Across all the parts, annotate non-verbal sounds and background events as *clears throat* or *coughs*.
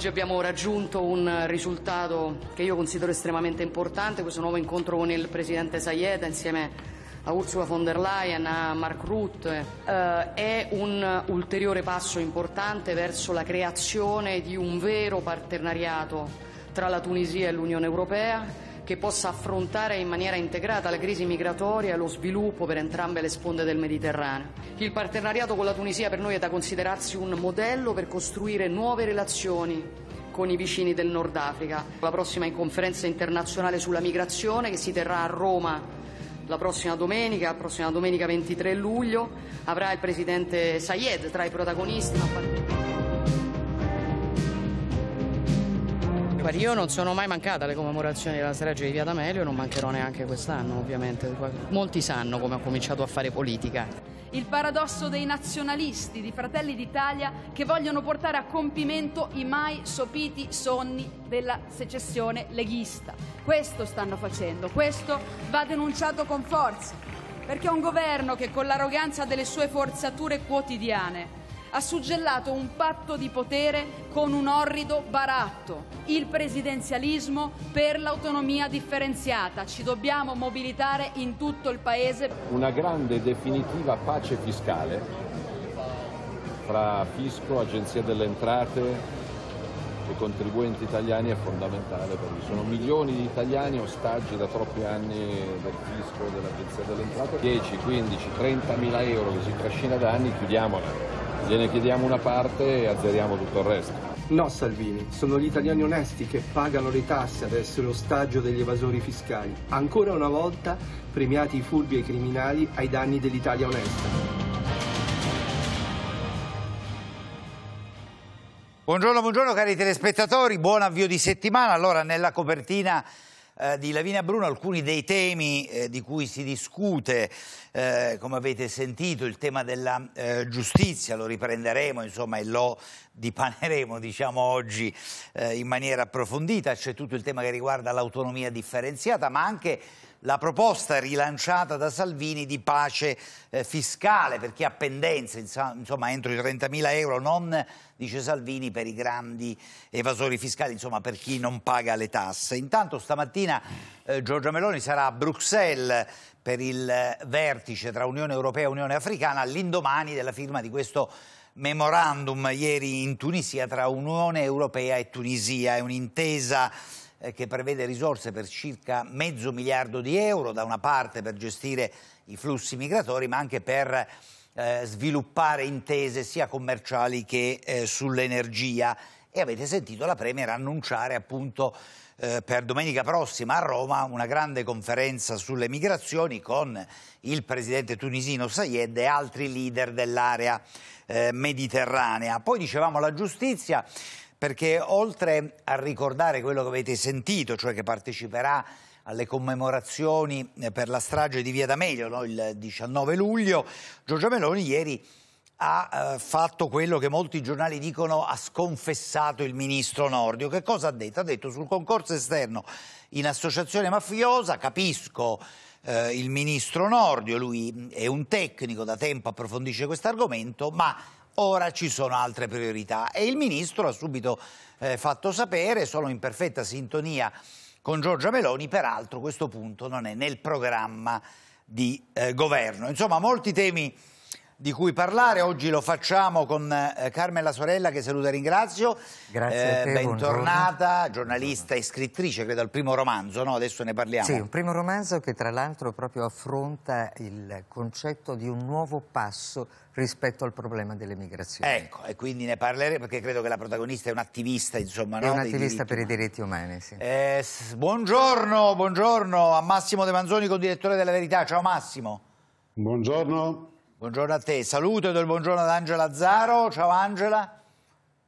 Oggi abbiamo raggiunto un risultato che io considero estremamente importante, questo nuovo incontro con il Presidente Sayed insieme a Ursula von der Leyen, a Mark Rutte, eh, è un ulteriore passo importante verso la creazione di un vero partenariato tra la Tunisia e l'Unione Europea che possa affrontare in maniera integrata la crisi migratoria e lo sviluppo per entrambe le sponde del Mediterraneo. Il partenariato con la Tunisia per noi è da considerarsi un modello per costruire nuove relazioni con i vicini del Nord Africa. La prossima conferenza internazionale sulla migrazione che si terrà a Roma la prossima domenica, la prossima domenica 23 luglio, avrà il presidente Sayed tra i protagonisti. affari. Io non sono mai mancata alle commemorazioni della strage di Via D'Amelio, non mancherò neanche quest'anno ovviamente. Molti sanno come ho cominciato a fare politica. Il paradosso dei nazionalisti di Fratelli d'Italia che vogliono portare a compimento i mai sopiti sonni della secessione leghista. Questo stanno facendo, questo va denunciato con forza, perché è un governo che con l'arroganza delle sue forzature quotidiane ha suggellato un patto di potere con un orrido baratto, il presidenzialismo per l'autonomia differenziata. Ci dobbiamo mobilitare in tutto il Paese. Una grande e definitiva pace fiscale fra fisco, agenzia delle entrate e contribuenti italiani è fondamentale perché sono milioni di italiani ostaggi da troppi anni del fisco, e dell'agenzia delle entrate. 10, 15, 30 mila euro che si trascina da anni, chiudiamola. Gliene chiediamo una parte e azzeriamo tutto il resto. No Salvini, sono gli italiani onesti che pagano le tasse ad essere ostaggio degli evasori fiscali. Ancora una volta premiati i furbi e i criminali ai danni dell'Italia onesta. Buongiorno, buongiorno cari telespettatori, buon avvio di settimana. Allora, nella copertina eh, di Lavinia Bruno alcuni dei temi eh, di cui si discute, eh, come avete sentito, il tema della eh, giustizia, lo riprenderemo insomma, e lo dipaneremo diciamo, oggi eh, in maniera approfondita, c'è tutto il tema che riguarda l'autonomia differenziata, ma anche la proposta rilanciata da Salvini di pace eh, fiscale per chi ha pendenze, insomma entro i 30.000 euro, non, dice Salvini, per i grandi evasori fiscali, insomma per chi non paga le tasse. Intanto stamattina eh, Giorgia Meloni sarà a Bruxelles per il vertice tra Unione Europea e Unione Africana all'indomani della firma di questo memorandum ieri in Tunisia tra Unione Europea e Tunisia. È un'intesa eh, che prevede risorse per circa mezzo miliardo di euro, da una parte per gestire i flussi migratori, ma anche per eh, sviluppare intese sia commerciali che eh, sull'energia. E avete sentito la Premier annunciare appunto per domenica prossima a Roma una grande conferenza sulle migrazioni con il presidente tunisino Sayed e altri leader dell'area mediterranea. Poi dicevamo la giustizia, perché oltre a ricordare quello che avete sentito, cioè che parteciperà alle commemorazioni eh, per la strage di Via D'Amelio no? il 19 luglio, Giorgia Meloni ieri ha eh, fatto quello che molti giornali dicono ha sconfessato il ministro Nordio. Che cosa ha detto? Ha detto sul concorso esterno in associazione mafiosa, capisco eh, il ministro Nordio, lui è un tecnico, da tempo approfondisce questo argomento, ma ora ci sono altre priorità e il ministro ha subito eh, fatto sapere, sono in perfetta sintonia con Giorgia Meloni, peraltro questo punto non è nel programma di eh, governo. Insomma, molti temi di cui parlare. Oggi lo facciamo con eh, Carmen Sorella che saluta e ringrazio. Grazie eh, te, bentornata, buongiorno. giornalista e scrittrice, credo, al primo romanzo, no? Adesso ne parliamo. Sì, un primo romanzo che tra l'altro proprio affronta il concetto di un nuovo passo rispetto al problema delle migrazioni. Ecco, e quindi ne parleremo perché credo che la protagonista è un attivista, insomma, È no? attivista per i diritti umani, sì. Eh, buongiorno, buongiorno a Massimo De Manzoni, co-direttore della Verità. Ciao Massimo. Buongiorno. Buongiorno a te, saluto e do il buongiorno ad Angela Zaro, Ciao Angela.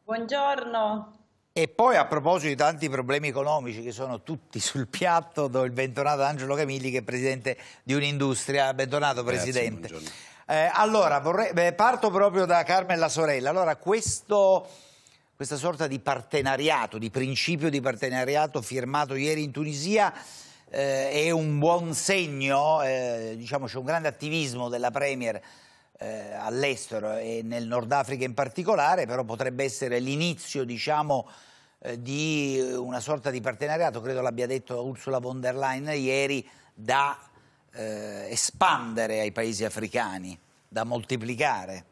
Buongiorno. E poi a proposito di tanti problemi economici che sono tutti sul piatto, do il bentornato ad Angelo Camilli che è presidente di Un'Industria. Bentornato Grazie, presidente. Eh, allora, vorrei, beh, parto proprio da Carmen la sorella. Allora, questo, questa sorta di partenariato, di principio di partenariato firmato ieri in Tunisia eh, è un buon segno, eh, diciamo c'è un grande attivismo della Premier eh, all'estero e nel Nord Africa in particolare, però potrebbe essere l'inizio diciamo, eh, di una sorta di partenariato, credo l'abbia detto Ursula von der Leyen ieri, da eh, espandere ai paesi africani, da moltiplicare.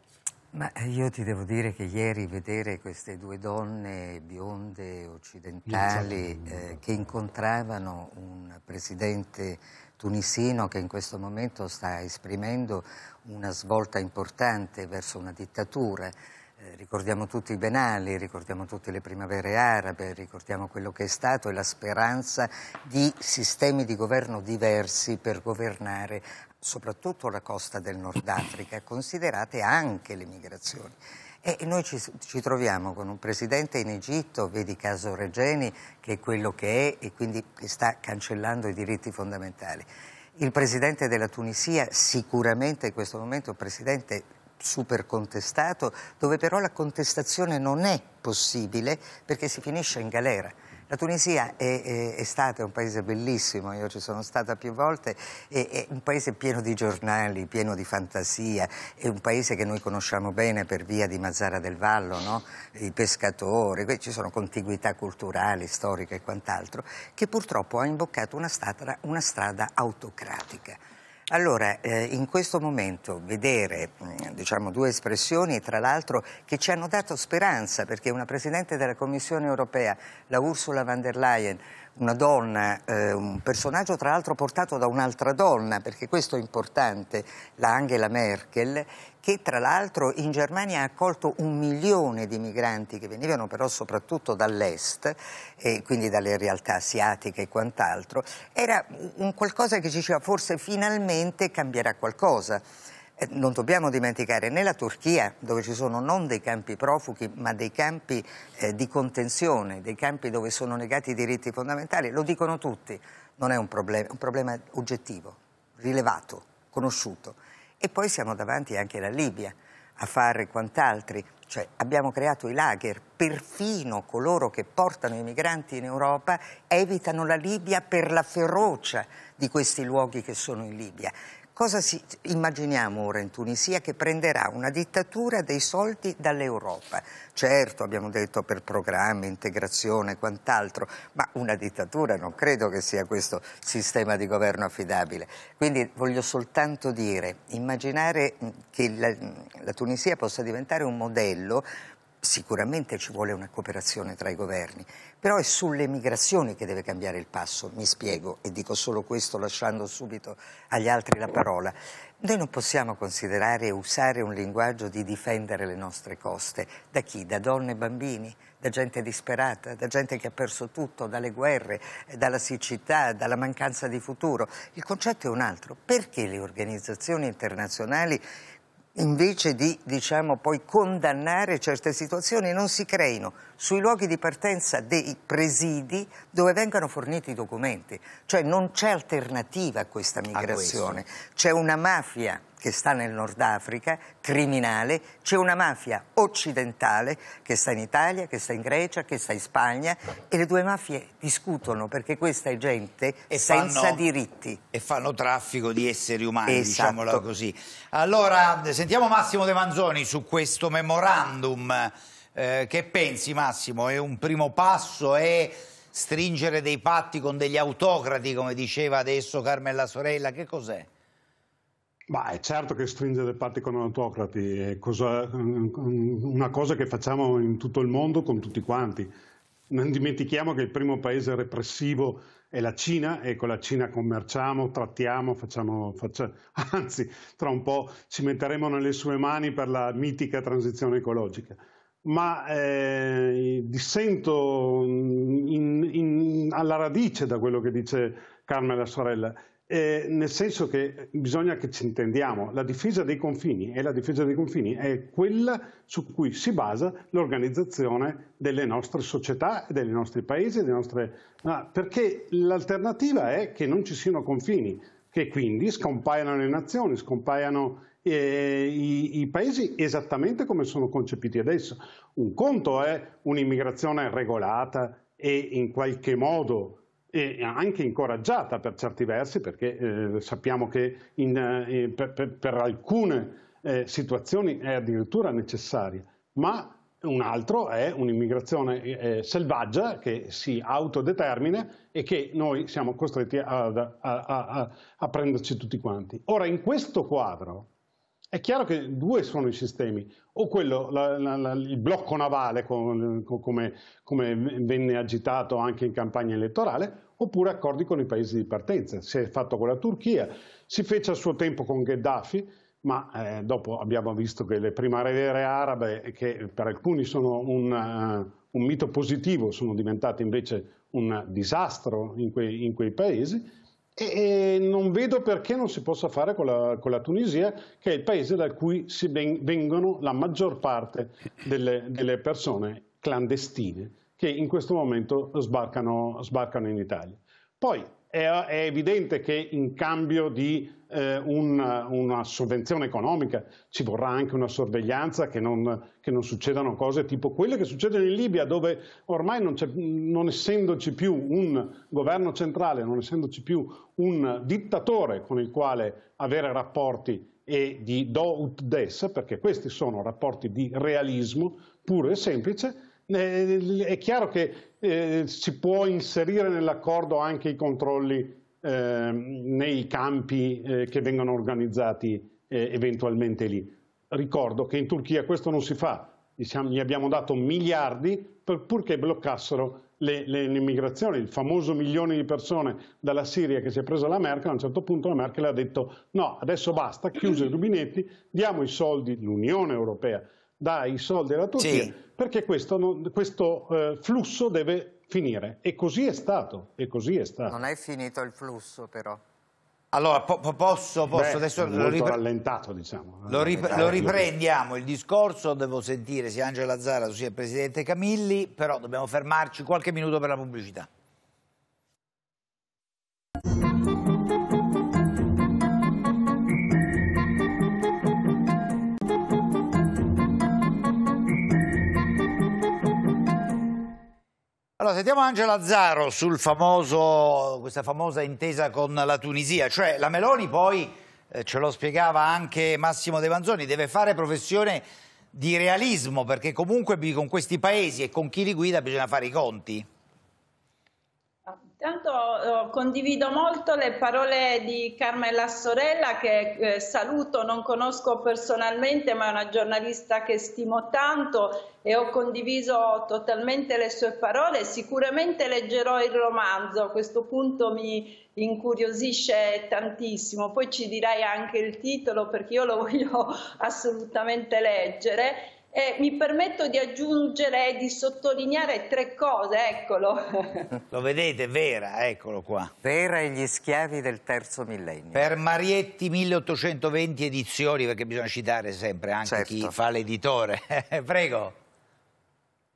Ma eh, io ti devo dire che ieri vedere queste due donne bionde occidentali eh, che incontravano un presidente tunisino che in questo momento sta esprimendo una svolta importante verso una dittatura. Eh, ricordiamo tutti i Benali, ricordiamo tutte le primavere arabe, ricordiamo quello che è stato e la speranza di sistemi di governo diversi per governare soprattutto la costa del Nord Africa, considerate anche le migrazioni. E noi ci, ci, troviamo con un presidente in Egitto, vedi caso Regeni, che è quello che è e quindi sta cancellando i diritti fondamentali. Il presidente della Tunisia, sicuramente in questo momento è un presidente super contestato, dove però la contestazione non è possibile perché si finisce in galera. La Tunisia è, è, è, stata un paese bellissimo, io ci sono stata più volte, è, è, un paese pieno di giornali, pieno di fantasia, è un paese che noi conosciamo bene per via di Mazzara del Vallo, no? i pescatori, ci sono contiguità culturali, storiche e quant'altro, che purtroppo ha imboccato una, statra, una strada autocratica. Allora, eh, in questo momento vedere mm, diciamo, due espressioni, tra l'altro, che ci hanno dato speranza, perché una Presidente della Commissione europea, la Ursula von der Leyen, una donna, eh, un personaggio tra l'altro portato da un'altra donna, perché questo è importante, la Angela Merkel, che tra l'altro in Germania ha accolto un milione di migranti che venivano però soprattutto dall'est, quindi dalle realtà asiatiche e quant'altro, era un qualcosa che ci diceva forse finalmente cambierà qualcosa non dobbiamo dimenticare né la Turchia, dove ci sono non dei campi profughi, ma dei campi eh, di contenzione, dei campi dove sono negati i diritti fondamentali, lo dicono tutti, non è un problema, è un problema oggettivo, rilevato, conosciuto. E poi siamo davanti anche alla Libia, a fare quant'altri, cioè abbiamo creato i lager, perfino coloro che portano i migranti in Europa evitano la Libia per la ferocia di questi luoghi che sono in Libia cosa si, immaginiamo ora in Tunisia che prenderà una dittatura dei soldi dall'Europa? Certo, abbiamo detto per programmi, integrazione e quant'altro, ma una dittatura non credo che sia questo sistema di governo affidabile. Quindi voglio soltanto dire, immaginare mm, che la, mm, la Tunisia possa diventare un modello sicuramente ci vuole una cooperazione tra i governi, però è sulle migrazioni che deve cambiare il passo, mi spiego, e dico solo questo lasciando subito agli altri la parola. Noi non possiamo considerare e usare un linguaggio di difendere le nostre coste. Da chi? Da donne e bambini? Da gente disperata? Da gente che ha perso tutto? Dalle guerre? Dalla siccità? Dalla mancanza di futuro? Il concetto è un altro. Perché le organizzazioni internazionali invece di diciamo, poi condannare certe situazioni non si creino sui luoghi di partenza dei presidi dove vengano forniti i documenti. Cioè non c'è alternativa a questa migrazione. C'è una mafia che sta nel Nord Africa, criminale, c'è una mafia occidentale che sta in Italia, che sta in Grecia, che sta in Spagna e le due mafie discutono perché questa è gente e senza fanno, diritti. E fanno traffico di esseri umani, esatto. diciamolo così. Allora, sentiamo Massimo De Manzoni su questo memorandum eh, che pensi Massimo? È un primo passo? È stringere dei patti con degli autocrati, come diceva adesso Carmela Sorella? Che cos'è? Ma è certo che stringere dei patti con autocrati è cosa, una cosa che facciamo in tutto il mondo con tutti quanti. Non dimentichiamo che il primo paese repressivo è la Cina e con la Cina commerciamo, trattiamo, facciamo, facciamo, anzi tra un po' ci metteremo nelle sue mani per la mitica transizione ecologica ma eh, dissento in, in, alla radice da quello che dice Carmen la sorella, eh, nel senso che bisogna che ci intendiamo, la difesa dei confini e la difesa dei confini è quella su cui si basa l'organizzazione delle nostre società, dei nostri paesi, delle nostre... Ah, perché l'alternativa è che non ci siano confini, che quindi scompaiano le nazioni, scompaiano eh, i, i, paesi esattamente come sono concepiti adesso. Un conto è un'immigrazione regolata e in qualche modo e anche incoraggiata per certi versi, perché eh, sappiamo che in, eh, per, per, per, alcune eh, situazioni è addirittura necessaria, ma un altro è un'immigrazione eh, selvaggia che si autodetermina e che noi siamo costretti a, a, a, a, prenderci tutti quanti. Ora, in questo quadro, è chiaro che due sono i sistemi, o quello, la, la, la, il blocco navale come, come, venne agitato anche in campagna elettorale, oppure accordi con i paesi di partenza. Si è fatto con la Turchia, si fece a suo tempo con Gheddafi, ma eh, dopo abbiamo visto che le primavere arabe, che per alcuni sono un, uh, un mito positivo, sono diventate invece un disastro in quei, in quei paesi e, e, non vedo perché non si possa fare con la, con la Tunisia, che è il paese da cui ben, vengono la maggior parte delle, delle, persone clandestine che in questo momento sbarcano, sbarcano in Italia. Poi è, è, evidente che in cambio di eh, un, una sovvenzione economica, ci vorrà anche una sorveglianza che non, che non, succedano cose tipo quelle che succedono in Libia dove ormai non, non essendoci più un governo centrale, non essendoci più un dittatore con il quale avere rapporti e di do ut des, perché questi sono rapporti di realismo puro e semplice, eh, è chiaro che eh, si può inserire nell'accordo anche i controlli Ehm, nei campi eh, che vengono organizzati eh, eventualmente lì. Ricordo che in Turchia questo non si fa, diciamo, gli abbiamo dato miliardi per, purché bloccassero le, le, le, migrazioni, il famoso milione di persone dalla Siria che si è presa la Merkel, a un certo punto la Merkel ha detto no, adesso basta, chiuse i rubinetti, diamo i soldi, l'Unione Europea dai i soldi alla Turchia, sì. perché questo, non, questo eh, flusso deve finire. E così è stato, e così è stato. Non è finito il flusso però. Allora, po posso, posso Beh, adesso lo, ripre diciamo. Eh, lo, rip lo, eh, riprendiamo il discorso, devo sentire sia Angela Zara sia il Presidente Camilli, però dobbiamo fermarci qualche minuto per la pubblicità. Allora, sentiamo Angela Zaro su questa famosa intesa con la Tunisia, cioè la Meloni poi, eh, ce lo spiegava anche Massimo De Manzoni, deve fare professione di realismo perché comunque con questi paesi e con chi li guida bisogna fare i conti. Ah, intanto oh, condivido molto le parole di Carmela Sorella che eh, saluto, non conosco personalmente ma è una giornalista che stimo tanto e ho condiviso totalmente le sue parole. Sicuramente leggerò il romanzo, a questo punto mi incuriosisce tantissimo. Poi ci dirai anche il titolo perché io lo *laughs* voglio assolutamente leggere. E mi permetto di aggiungere, e di sottolineare tre cose, eccolo. *laughs* Lo vedete, Vera, eccolo qua. Vera e gli schiavi del terzo millennio. Per Marietti 1820 edizioni, perché bisogna citare sempre anche certo. chi fa l'editore. *laughs* Prego.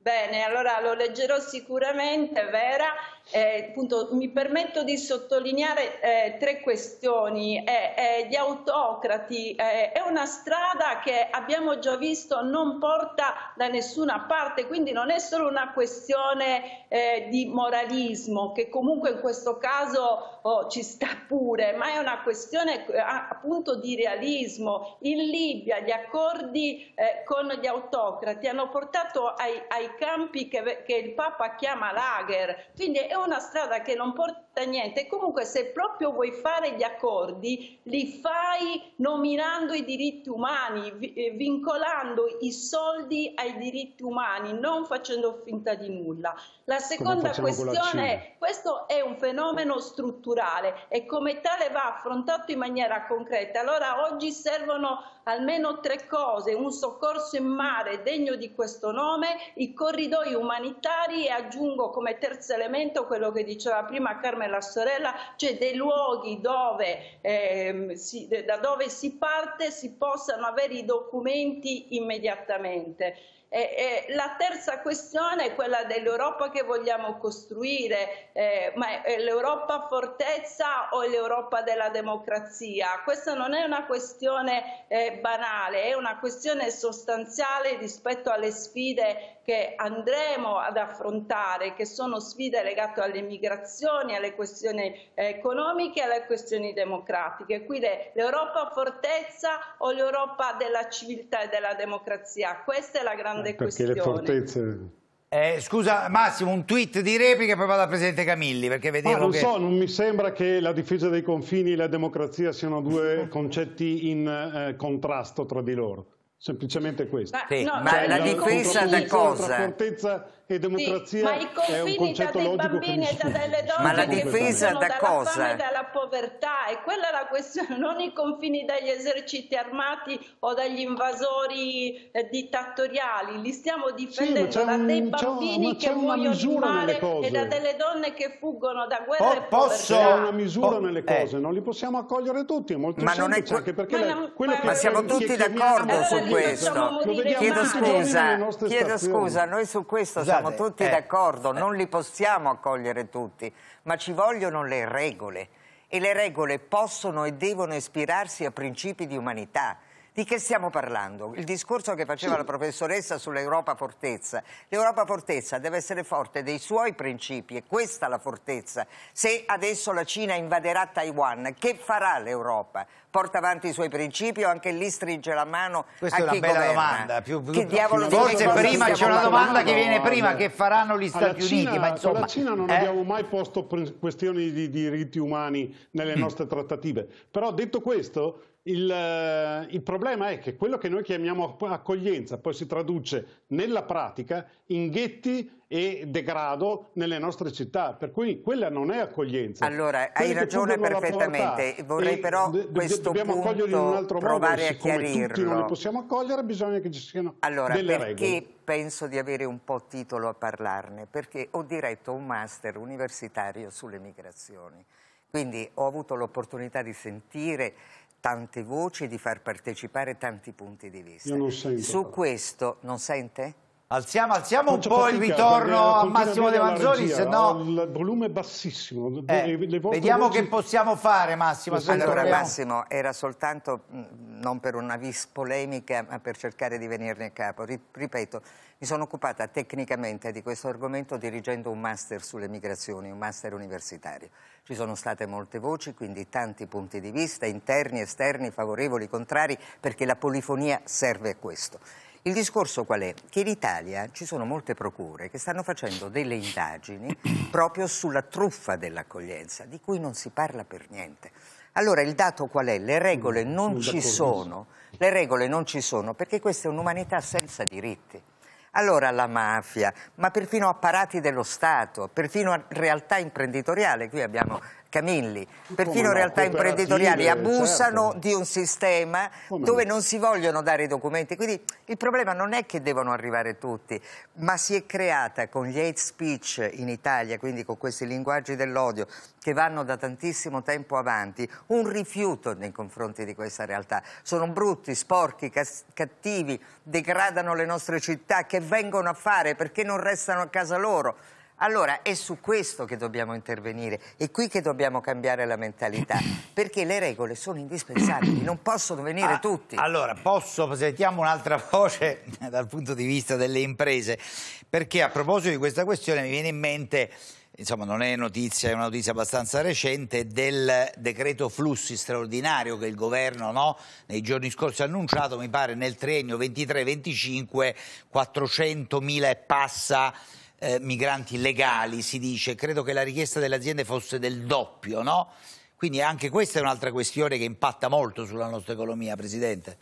Bene, allora lo leggerò sicuramente, Vera, eh, appunto, mi permetto di sottolineare eh, tre questioni. Eh, eh gli autocrati eh, è una strada che abbiamo già visto non porta da nessuna parte, quindi non è solo una questione eh, di moralismo, che comunque in questo caso oh, ci sta pure, ma è una questione appunto di realismo. In Libia gli accordi con gli autocrati hanno portato ai, ai campi che, che, il Papa chiama lager, quindi è è una strada che non porta a niente. Comunque se proprio vuoi fare gli accordi, li fai nominando i diritti umani, eh, vincolando i soldi ai diritti umani, non facendo finta di nulla. La seconda questione è, questo è un fenomeno strutturale e come tale va affrontato in maniera concreta. Allora oggi servono almeno tre cose, un soccorso in mare degno di questo nome, i corridoi umanitari e aggiungo come terzo elemento quello che diceva prima Carmela Sorella, cioè dei luoghi dove, ehm, si, da dove si parte si possano avere i documenti immediatamente. E, e la terza questione è quella dell'Europa che vogliamo costruire, eh, ma è l'Europa fortezza o l'Europa della democrazia? Questa non è una questione eh, banale, è una questione sostanziale rispetto alle sfide che andremo ad affrontare, che sono sfide legate alle migrazioni, alle questioni economiche e alle questioni democratiche. Quindi l'Europa fortezza o l'Europa della civiltà e della democrazia? Questa è la grande grande questione. Perché le fortezze... Eh, scusa Massimo, un tweet di replica poi vado al Presidente Camilli perché Ma non che... so, non mi sembra che la difesa dei confini e la democrazia siano due concetti in eh, contrasto tra di loro semplicemente questo. Ma, no, cioè, ma la, la difesa da cosa? Tra fortezza e democrazia sì, ma i confini tra dei bambini e delle donne ma la difesa da dalla cosa? fame e dalla povertà e quella è la questione *laughs* non i confini dagli eserciti armati o dagli invasori eh, dittatoriali li stiamo difendendo sì, da dei bambini che muoiono di mare e da delle donne che fuggono da guerra po- e posso? povertà c'è una misura po eh. nelle cose eh. non li possiamo accogliere tutti molto ma semplice non è anche perché ma, non, ma, ma siamo tutti d'accordo su questo chiedo scusa chiedo scusa noi su questo siamo tutti eh, d'accordo, eh. non li possiamo accogliere tutti, ma ci vogliono le regole e le regole possono e devono ispirarsi a principi di umanità. Di che stiamo parlando? Il discorso che faceva la professoressa sull'Europa fortezza. L'Europa fortezza deve essere forte dei suoi principi e questa è la fortezza. Se adesso la Cina invaderà Taiwan, che farà l'Europa? Porta avanti i suoi principi o anche lì stringe la mano Questa a chi governa? Questa è una bella domanda. Più, più, che diavolo più, forse prima c'è una domanda che viene prima, che faranno gli Stati Cina, Uniti? Ma insomma, alla Cina non eh? abbiamo mai posto questioni di diritti umani nelle mm. nostre mm. trattative. Però detto questo, il, eh, il, problema è che quello che noi chiamiamo accoglienza poi si traduce nella pratica in ghetti e degrado nelle nostre città, per cui quella non è accoglienza. Allora, Quelli hai ragione perfettamente, vorrei però d- questo dobbiamo punto accoglierli in un altro provare modo, a chiarirlo. tutti non li possiamo accogliere, bisogna che ci siano allora, delle regole. Allora, perché penso di avere un po' titolo a parlarne? Perché ho diretto un master universitario sulle migrazioni, quindi ho avuto l'opportunità di sentire tante voci, di far partecipare tanti punti di vista. Io non sento. Su questo non sente? Alziamo, alziamo un po' il ritorno eh, a Massimo De Manzoni, se no... Il volume è bassissimo. Eh, vediamo voci... che possiamo fare, Massimo. Allora, Massimo, era soltanto, mm, non per una vis polemica, ma per cercare di venirne a capo. Ripeto, mi sono occupata tecnicamente di questo argomento dirigendo un master sulle migrazioni, un master universitario. Ci sono state molte voci, quindi tanti punti di vista, interni, esterni, favorevoli, contrari, perché la polifonia serve a questo. Il discorso qual è? Che in Italia ci sono molte procure che stanno facendo delle indagini *clears throat* proprio sulla truffa dell'accoglienza, di cui non si parla per niente. Allora il dato qual è? Le regole mm, non ci sono, le regole non ci sono perché questa è un'umanità senza diritti. Allora la mafia, ma perfino apparati dello Stato, perfino realtà imprenditoriale, qui abbiamo Camilli, perfino realtà imprenditoriali certo. abusano certo. di un sistema Come dove no? non si vogliono dare i documenti. Quindi il problema non è che devono arrivare tutti, ma si è creata con gli hate speech in Italia, quindi con questi linguaggi dell'odio che vanno da tantissimo tempo avanti, un rifiuto nei confronti di questa realtà. Sono brutti, sporchi, cattivi, degradano le nostre città, che vengono a fare perché non restano a casa loro. Allora è su questo che dobbiamo intervenire, è qui che dobbiamo cambiare la mentalità, *coughs* perché le regole sono indispensabili, non possono venire ah, tutti. Allora, posso, sentiamo un'altra voce *laughs* dal punto di vista delle imprese, perché a proposito di questa questione mi viene in mente insomma non è notizia, è una notizia abbastanza recente, del decreto flussi straordinario che il governo no, nei giorni scorsi ha annunciato, mi pare nel triennio 23-25, 400.000 e passa eh, migranti legali, si dice. Credo che la richiesta delle aziende fosse del doppio, no? Quindi anche questa è un'altra questione che impatta molto sulla nostra economia, Presidente.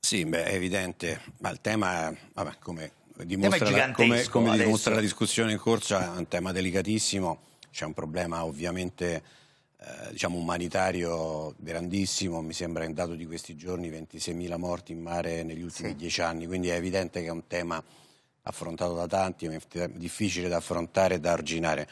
Sì, beh, è evidente, ma il tema, vabbè, come, dimostra la, come, come dimostra la discussione in corso, è un tema delicatissimo, c'è un problema ovviamente eh, diciamo umanitario grandissimo, mi sembra in dato di questi giorni 26.000 morti in mare negli ultimi sì. dieci anni, quindi è evidente che è un tema affrontato da tanti, ma è difficile da affrontare e da arginare.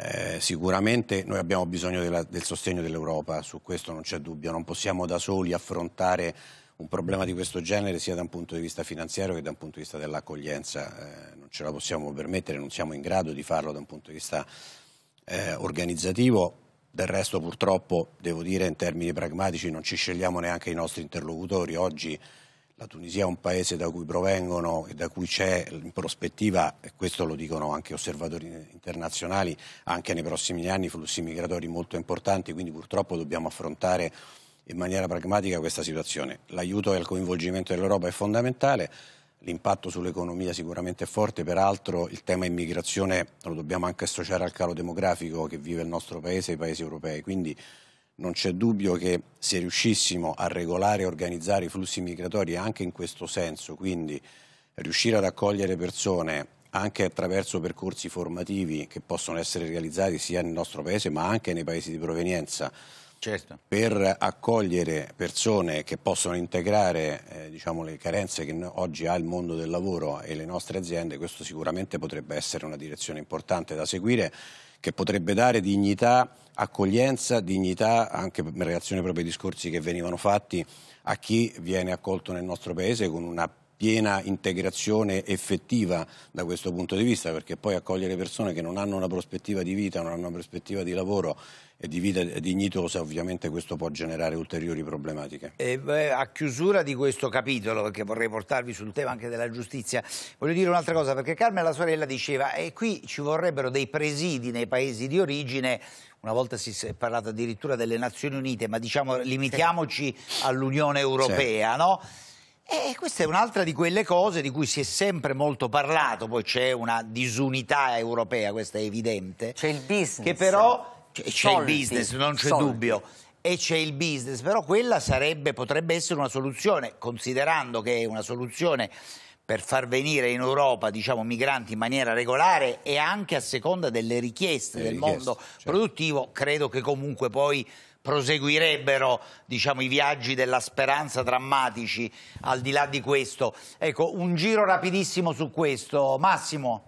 Eh, sicuramente noi abbiamo bisogno della, del sostegno dell'Europa, su questo non c'è dubbio, non possiamo da soli affrontare un problema di questo genere sia da un punto di vista finanziario che da un punto di vista dell'accoglienza, eh, non ce la possiamo permettere, non siamo in grado di farlo da un punto di vista eh, organizzativo, del resto purtroppo devo dire in termini pragmatici non ci scegliamo neanche i nostri interlocutori, oggi la Tunisia è un paese da cui provengono e da cui c'è in prospettiva, e questo lo dicono anche osservatori internazionali, anche nei prossimi anni flussi migratori molto importanti, quindi purtroppo dobbiamo affrontare in maniera pragmatica questa situazione. L'aiuto e il coinvolgimento dell'Europa è fondamentale, l'impatto sull'economia sicuramente è forte, peraltro il tema immigrazione lo dobbiamo anche associare al calo demografico che vive il nostro paese e i paesi europei, quindi non c'è dubbio che se riuscissimo a regolare e organizzare i flussi migratori anche in questo senso, quindi riuscire ad accogliere persone anche attraverso percorsi formativi che possono essere realizzati sia nel nostro paese ma anche nei paesi di provenienza certo. per accogliere persone che possono integrare eh, diciamo, le carenze che oggi ha il mondo del lavoro e le nostre aziende, questo sicuramente potrebbe essere una direzione importante da seguire che potrebbe dare dignità, accoglienza, dignità anche in relazione proprio ai discorsi che venivano fatti a chi viene accolto nel nostro paese con una piena integrazione effettiva da questo punto di vista, perché poi accogliere persone che non hanno una prospettiva di vita, non hanno una prospettiva di lavoro e di vita dignitosa, ovviamente questo può generare ulteriori problematiche. Eh, beh, a chiusura di questo capitolo, perché vorrei portarvi sul tema anche della giustizia, voglio dire un'altra cosa, perché Carmen la sorella diceva che eh, qui ci vorrebbero dei presidi nei paesi di origine una volta si è parlato addirittura delle Nazioni Unite, ma diciamo limitiamoci all'Unione Europea, certo. no? E questa è un'altra di quelle cose di cui si è sempre molto parlato, poi c'è una disunità europea, questo è evidente. C'è il business. Che però c'è il business, non c'è dubbio. E c'è il business, però quella sarebbe, potrebbe essere una soluzione, considerando che è una soluzione per far venire in Europa diciamo, migranti in maniera regolare e anche a seconda delle richieste Le del richieste, mondo cioè. produttivo, credo che comunque poi proseguirebbero diciamo, i viaggi della speranza drammatici al di là di questo. Ecco, un giro rapidissimo su questo. Massimo.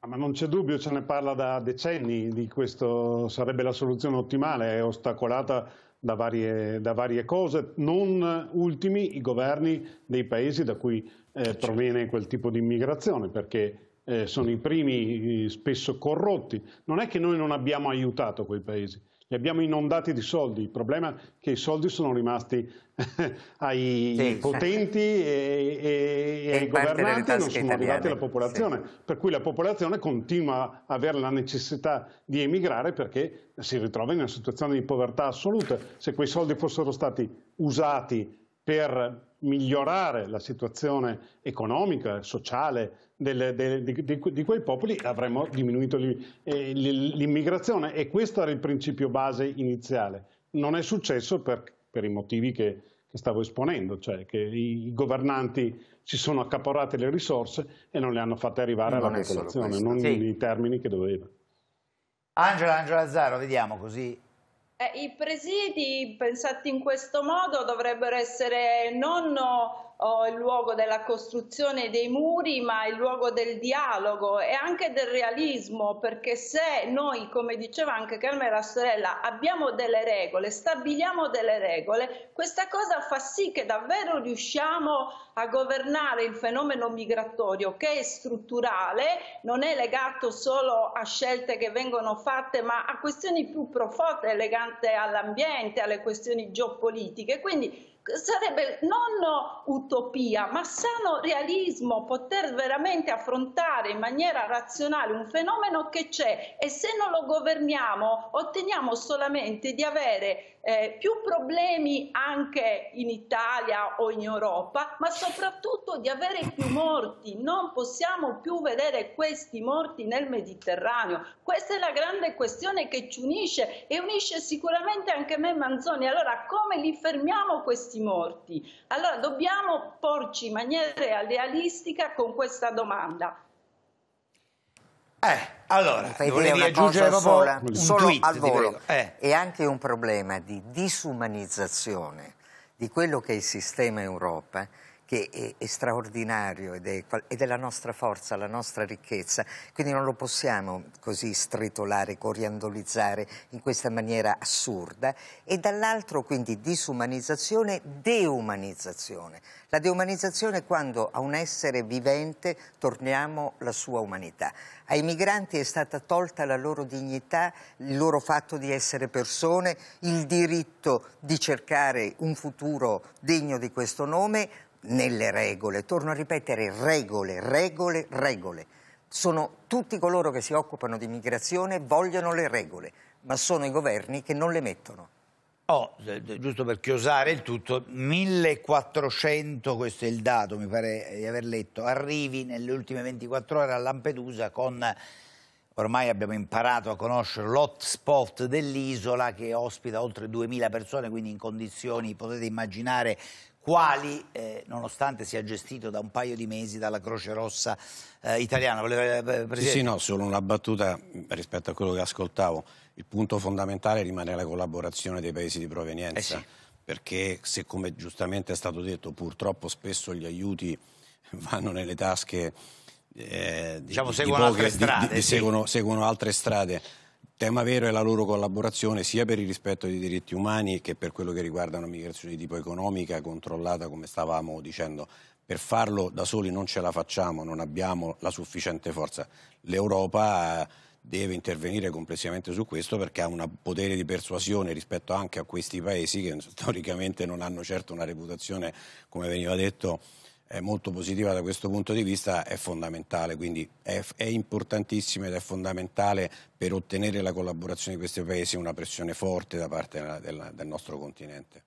Ah, ma non c'è dubbio, ce ne parla da decenni di questo, sarebbe la soluzione ottimale, è ostacolata da varie, da varie cose, non ultimi i governi dei paesi da cui eh, proviene quel tipo di immigrazione, perché eh, sono i primi spesso corrotti. Non è che noi non abbiamo aiutato quei paesi, li abbiamo inondati di soldi, il problema è che i soldi sono rimasti *laughs* ai sì, potenti e, e, e ai governanti e non sono arrivati alla popolazione, sì. per cui la popolazione continua a avere la necessità di emigrare perché si ritrova in una situazione di povertà assoluta. Se quei soldi fossero stati usati per migliorare la situazione economica, sociale, del, del, di, di, quei popoli avremmo diminuito eh, l'immigrazione e questo era il principio base iniziale. Non è successo per, per i motivi che, che, stavo esponendo, cioè che i governanti si sono accaporate le risorse e non le hanno fatte arrivare non alla popolazione, non sì. nei termini che doveva. Angela, Angela Zaro, vediamo così eh, I presidi pensati in questo modo dovrebbero essere non oh, il luogo della costruzione dei muri, ma il luogo del dialogo e anche del realismo, perché se noi, come diceva anche Carmela Sorella, abbiamo delle regole, stabiliamo delle regole, questa cosa fa sì che davvero riusciamo a governare il fenomeno migratorio che è strutturale, non è legato solo a scelte che vengono fatte, ma a questioni più profonde legate all'ambiente, alle questioni geopolitiche. Quindi sarebbe non utopia, ma sano realismo poter veramente affrontare in maniera razionale un fenomeno che c'è e se non lo governiamo otteniamo solamente di avere eh, più problemi anche in Italia o in Europa, ma soprattutto di avere più morti. Non possiamo più vedere questi morti nel Mediterraneo. Questa è la grande questione che ci unisce e unisce sicuramente anche me Manzoni. Allora, come li fermiamo questi morti? Allora, dobbiamo porci in maniera realistica con questa domanda. Eh. Allora, mi fai volevi aggiungere sola, un solo tweet, al volo. Eh. E anche un problema di disumanizzazione di quello che è il sistema Europa che è, è straordinario ed è, ed è, la nostra forza, la nostra ricchezza. Quindi non lo possiamo così stritolare, coriandolizzare in questa maniera assurda. E dall'altro quindi disumanizzazione, deumanizzazione. La deumanizzazione è quando a un essere vivente torniamo la sua umanità. Ai migranti è stata tolta la loro dignità, il loro fatto di essere persone, il diritto di cercare un futuro degno di questo nome, nelle regole, torno a ripetere regole, regole, regole. Sono tutti coloro che si occupano di migrazione vogliono le regole, ma sono i governi che non le mettono. Oh, giusto per chiosare il tutto, 1400, questo è il dato, mi pare di aver letto, arrivi nelle ultime 24 ore a Lampedusa con, ormai abbiamo imparato a conoscere l'hotspot dell'isola che ospita oltre 2000 persone, quindi in condizioni, potete immaginare, quali, eh, nonostante sia gestito da un paio di mesi dalla Croce Rossa eh, italiana. Voleva, eh, sì, sì, no, solo una battuta rispetto a quello che ascoltavo. Il punto fondamentale rimane la collaborazione dei paesi di provenienza, eh sì. perché se come giustamente è stato detto, purtroppo spesso gli aiuti *laughs* vanno nelle tasche... Eh, di, diciamo, di, seguono, di poche, altre strade, seguono, sì. seguono altre strade tema vero è la loro collaborazione sia per il rispetto dei diritti umani che per quello che riguarda una migrazione di tipo economica controllata, come stavamo dicendo. Per farlo da soli non ce la facciamo, non abbiamo la sufficiente forza. L'Europa deve intervenire complessivamente su questo perché ha un potere di persuasione rispetto anche a questi paesi che storicamente non hanno certo una reputazione, come veniva detto, è molto positiva da questo punto di vista è fondamentale, quindi è, è importantissima ed è fondamentale per ottenere la collaborazione di questi paesi una pressione forte da parte della, della, del nostro continente.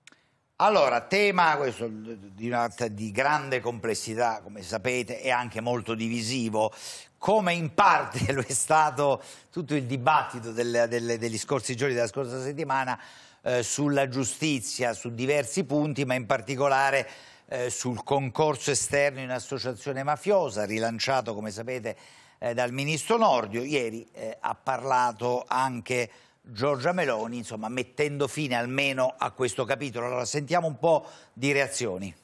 Allora, tema questo, di, una, di, grande complessità, come sapete, e anche molto divisivo, come in parte *laughs* lo è stato tutto il dibattito delle, delle, degli scorsi giorni, della scorsa settimana, eh, sulla giustizia, su diversi punti, ma in particolare eh, sul concorso esterno in associazione mafiosa, rilanciato come sapete eh, dal ministro Nordio. Ieri eh, ha parlato anche Giorgia Meloni, insomma mettendo fine almeno a questo capitolo. Allora sentiamo un po' di reazioni.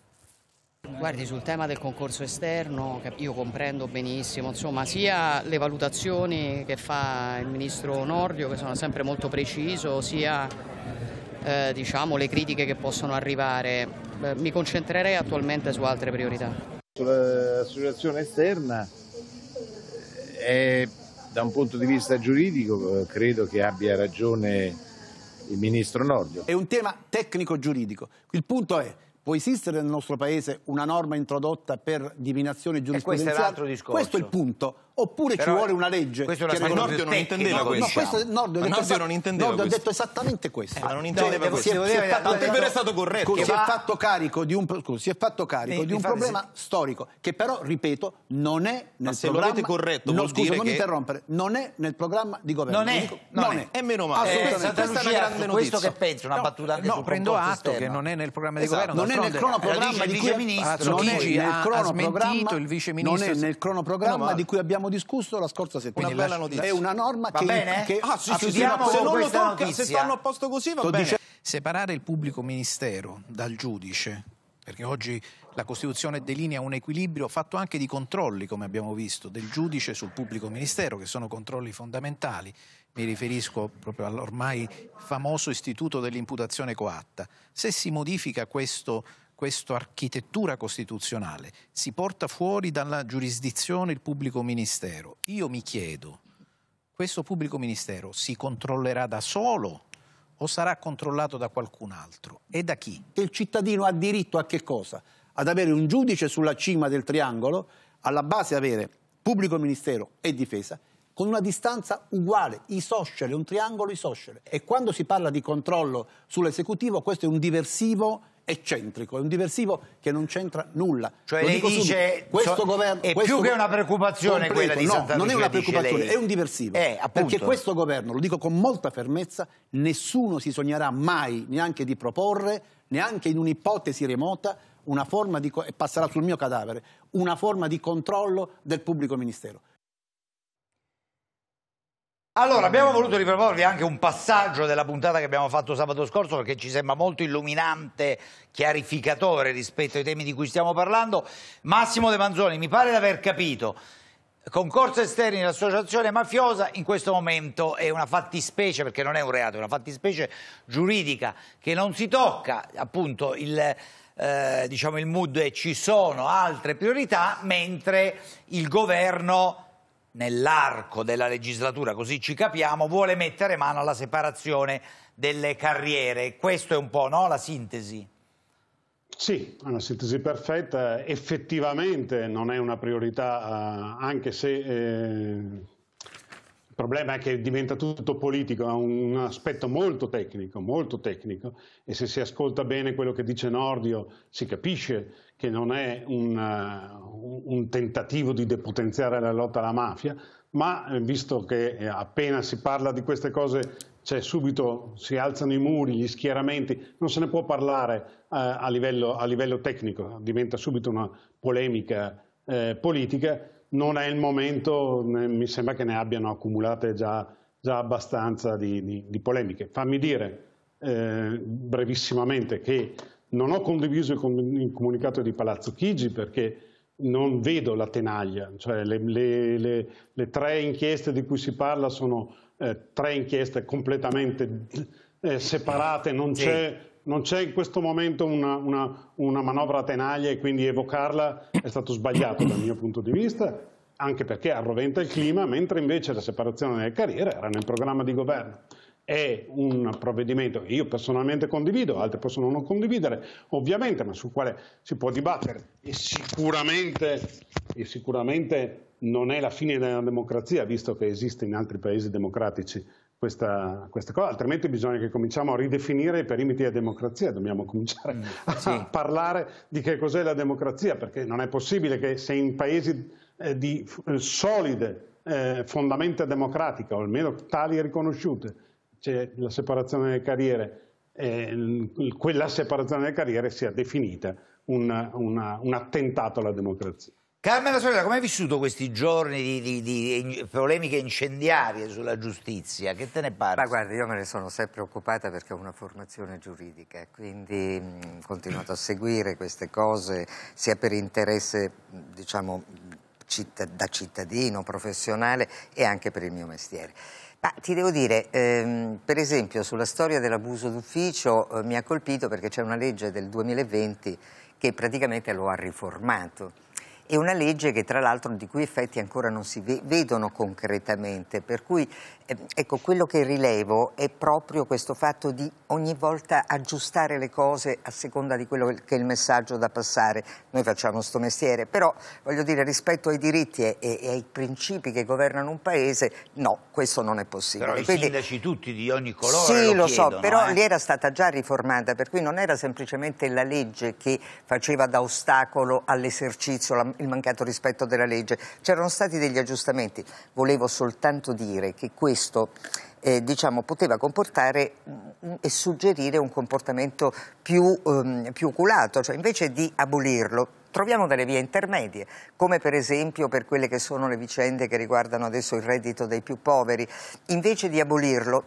Guardi, sul tema del concorso esterno io comprendo benissimo insomma, sia le valutazioni che fa il ministro Nordio, che sono sempre molto preciso, sia eh, diciamo, le critiche che possono arrivare mi concentrerei attualmente su altre priorità. Sull'associazione esterna eh, è, da un punto di vista giuridico eh, credo che abbia ragione il ministro Nordio. È un tema tecnico-giuridico. Il punto è Può esistere nel nostro paese una norma introdotta per divinazione giurisprudenziale? E questo è l'altro discorso. Questo è il punto oppure Però ci vuole una legge. Questo che Nordio non intendeva no, questo. No, questo Nordio, Nordio, non intendeva Nordio ha detto esattamente eh, questo. Eh, non intendeva cioè, questo. Si è, si è fatto, è stato corretto. Si è ah. fatto carico di un, si è fatto carico sì, di un problema sì. storico che però, ripeto, non è nel se programma... Se corretto no, scusa, che... non mi interrompere. Non è nel programma di governo. Non è. Non è. E meno male. Assolutamente. Eh, questa è una grande notizia. questo che penso, una battuta No, prendo atto che non è nel programma di esatto. governo. Non è nel cronoprogramma di cui... Non è nel cronoprogramma di cui abbiamo abbiamo discusso la scorsa settimana. Una bella notizia. È una norma va che... Bene? che ah, sì, sì, ah, se non lo tocca, se stanno a posto così va Sto bene. Separare il pubblico ministero dal giudice, perché oggi la Costituzione delinea un equilibrio fatto anche di controlli, come abbiamo visto, del giudice sul pubblico ministero, che sono controlli fondamentali. Mi riferisco proprio all'ormai famoso istituto dell'imputazione coatta. Se si modifica questo questa architettura costituzionale, si porta fuori dalla giurisdizione il pubblico ministero. Io mi chiedo, questo pubblico ministero si controllerà da solo o sarà controllato da qualcun altro? E da chi? Il cittadino ha diritto a che cosa? Ad avere un giudice sulla cima del triangolo, alla base avere pubblico ministero e difesa, con una distanza uguale, isoscele, un triangolo isoscele. E quando si parla di controllo sull'esecutivo, questo è un diversivo eccentrico, è un diversivo che non c'entra nulla. Cioè Lo lei dice subito, questo so, governo è questo più che una preoccupazione completo, quella di Santa no, Lucia, non è una preoccupazione, è un diversivo. Eh, perché questo governo, lo dico con molta fermezza, nessuno si sognerà mai neanche di proporre, neanche in un'ipotesi remota una forma di e passerà sul mio cadavere, una forma di controllo del pubblico ministero. Allora, abbiamo voluto riproporvi anche un passaggio della puntata che abbiamo fatto sabato scorso perché ci sembra molto illuminante, chiarificatore rispetto ai temi di cui stiamo parlando. Massimo De Manzoni, mi pare di aver capito, concorso esterni dell'associazione mafiosa in questo momento è una fattispecie, perché non è un reato, è una fattispecie giuridica che non si tocca, appunto, il... Eh, diciamo il mood è ci sono altre priorità mentre il governo nell'arco della legislatura, così ci capiamo, vuole mettere mano alla separazione delle carriere. Questo è un po' no? la sintesi. Sì, è una sintesi perfetta. Effettivamente non è una priorità, eh, anche se... Eh il problema è che diventa tutto politico, ha un aspetto molto tecnico, molto tecnico e se si ascolta bene quello che dice Nordio si capisce che non è un, eh, un tentativo di depotenziare la lotta alla mafia, ma eh, visto che eh, appena si parla di queste cose c'è subito, si alzano i muri, gli schieramenti, non se ne può parlare a, livello, a livello tecnico, diventa subito una polemica eh, politica non è il momento, né, mi sembra che ne abbiano accumulate già, già abbastanza di, di, di, polemiche. Fammi dire eh, brevissimamente che non ho condiviso il, comunicato di Palazzo Chigi perché non vedo la tenaglia, cioè le, le, le, le tre inchieste di cui si parla sono eh, tre inchieste completamente eh, separate, non c'è non c'è in questo momento una, una, una manovra a tenaglia e quindi evocarla è stato sbagliato dal mio punto di vista, anche perché arroventa il clima, mentre invece la separazione delle carriere era nel programma di governo. È un provvedimento che io personalmente condivido, altri possono non condividere, ovviamente, ma sul quale si può dibattere e sicuramente, e sicuramente non è la fine della democrazia, visto che esiste in altri paesi democratici questa, questa, cosa, altrimenti bisogna che cominciamo a ridefinire i perimetri della democrazia, dobbiamo cominciare mm, *laughs* a sì. parlare di che cos'è la democrazia, perché non è possibile che se in paesi eh, di eh, solide eh, fondamenta democratiche, o almeno tali riconosciute, c'è la separazione delle carriere, eh, quella separazione delle carriere sia definita un, una, un attentato alla democrazia. Carmela Sorella, come hai vissuto questi giorni di, di, di, polemiche incendiarie sulla giustizia? Che te ne parli? Ma guarda, io me ne sono sempre occupata perché ho una formazione giuridica, quindi ho continuato a seguire queste cose sia per interesse, diciamo, citt da cittadino, professionale e anche per il mio mestiere. Ah, ti devo dire, ehm, per esempio sulla storia dell'abuso d'ufficio eh, mi ha colpito perché c'è una legge del 2020 che praticamente lo ha riformato è una legge che tra l'altro di cui effetti ancora non si vedono concretamente, per cui Ehm, ecco, quello che rilevo è proprio questo fatto di ogni volta aggiustare le cose a seconda di quello che è il messaggio da passare. Noi facciamo questo mestiere, però voglio dire rispetto ai diritti e, e, ai principi che governano un paese, no, questo non è possibile. Però Quindi, i sindaci tutti di ogni colore Sì, lo, lo chiedono, so, però eh? lì era stata già riformata, per cui non era semplicemente la legge che faceva da ostacolo all'esercizio, il mancato rispetto della legge. C'erano stati degli aggiustamenti. Volevo soltanto dire che questo questo eh, diciamo, poteva comportare mm, e suggerire un comportamento più, ehm, più oculato, cioè invece di abolirlo troviamo delle vie intermedie, come per esempio per quelle che sono le vicende che riguardano adesso il reddito dei più poveri. Invece di abolirlo,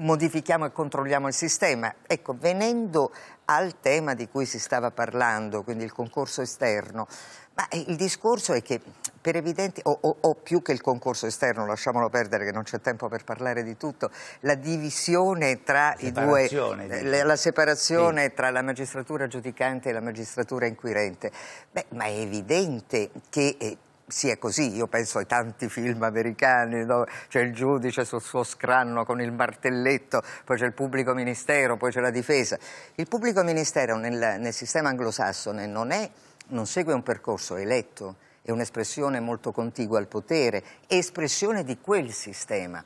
modifichiamo e controlliamo il sistema. Ecco, venendo al tema di cui si stava parlando, quindi il concorso esterno, ma il discorso è che per evidenti, o, o, o più che il concorso esterno, lasciamolo perdere che non c'è tempo per parlare di tutto, la divisione tra i due, diciamo. la separazione sì. tra la magistratura giudicante e la magistratura inquirente, Beh, ma è evidente che eh, sia così, io penso ai tanti film americani dove c'è il giudice sul suo scranno con il martelletto, poi c'è il pubblico ministero, poi c'è la difesa. Il pubblico ministero nel, nel sistema anglosassone non, è, non segue un percorso eletto, è un'espressione molto contigua al potere, è espressione di quel sistema.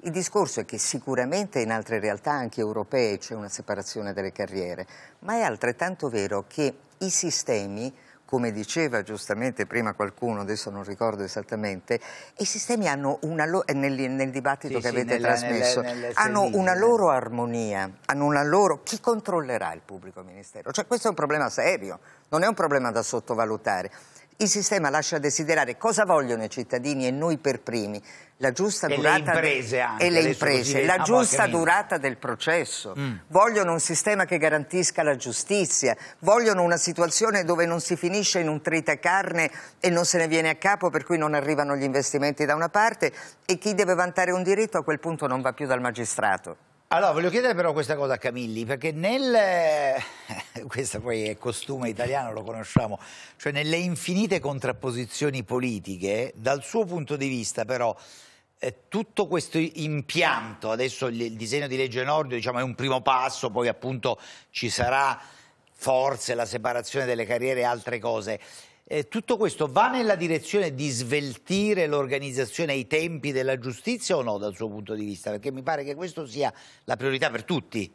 Il discorso è che sicuramente in altre realtà, anche europee, c'è una separazione delle carriere, ma è altrettanto vero che i sistemi come diceva giustamente prima qualcuno, adesso non ricordo esattamente, i sistemi hanno una eh, nel, nel dibattito sì, che avete nella, trasmesso, nelle, nelle hanno una loro armonia, hanno una loro... chi controllerà il pubblico ministero? Cioè questo è un problema serio, non è un problema da sottovalutare. Il sistema lascia desiderare cosa vogliono i cittadini e noi per primi, la giusta e durata le imprese anche, e le imprese, la giusta durata del processo. Mm. Vogliono un sistema che garantisca la giustizia, vogliono una situazione dove non si finisce in un tritacarne e non se ne viene a capo per cui non arrivano gli investimenti da una parte e chi deve vantare un diritto a quel punto non va più dal magistrato. Allora, voglio chiedere però questa cosa a Camilli, perché nel... *laughs* questo poi è costume italiano, lo conosciamo, cioè nelle infinite contrapposizioni politiche, dal suo punto di vista però, eh, tutto questo impianto, adesso il, il disegno di legge Nordio diciamo, è un primo passo, poi appunto ci sarà forse la separazione delle carriere e altre cose, eh, tutto questo va nella direzione di sveltire l'organizzazione ai tempi della giustizia o no dal suo punto di vista? Perché mi pare che questa sia la priorità per tutti.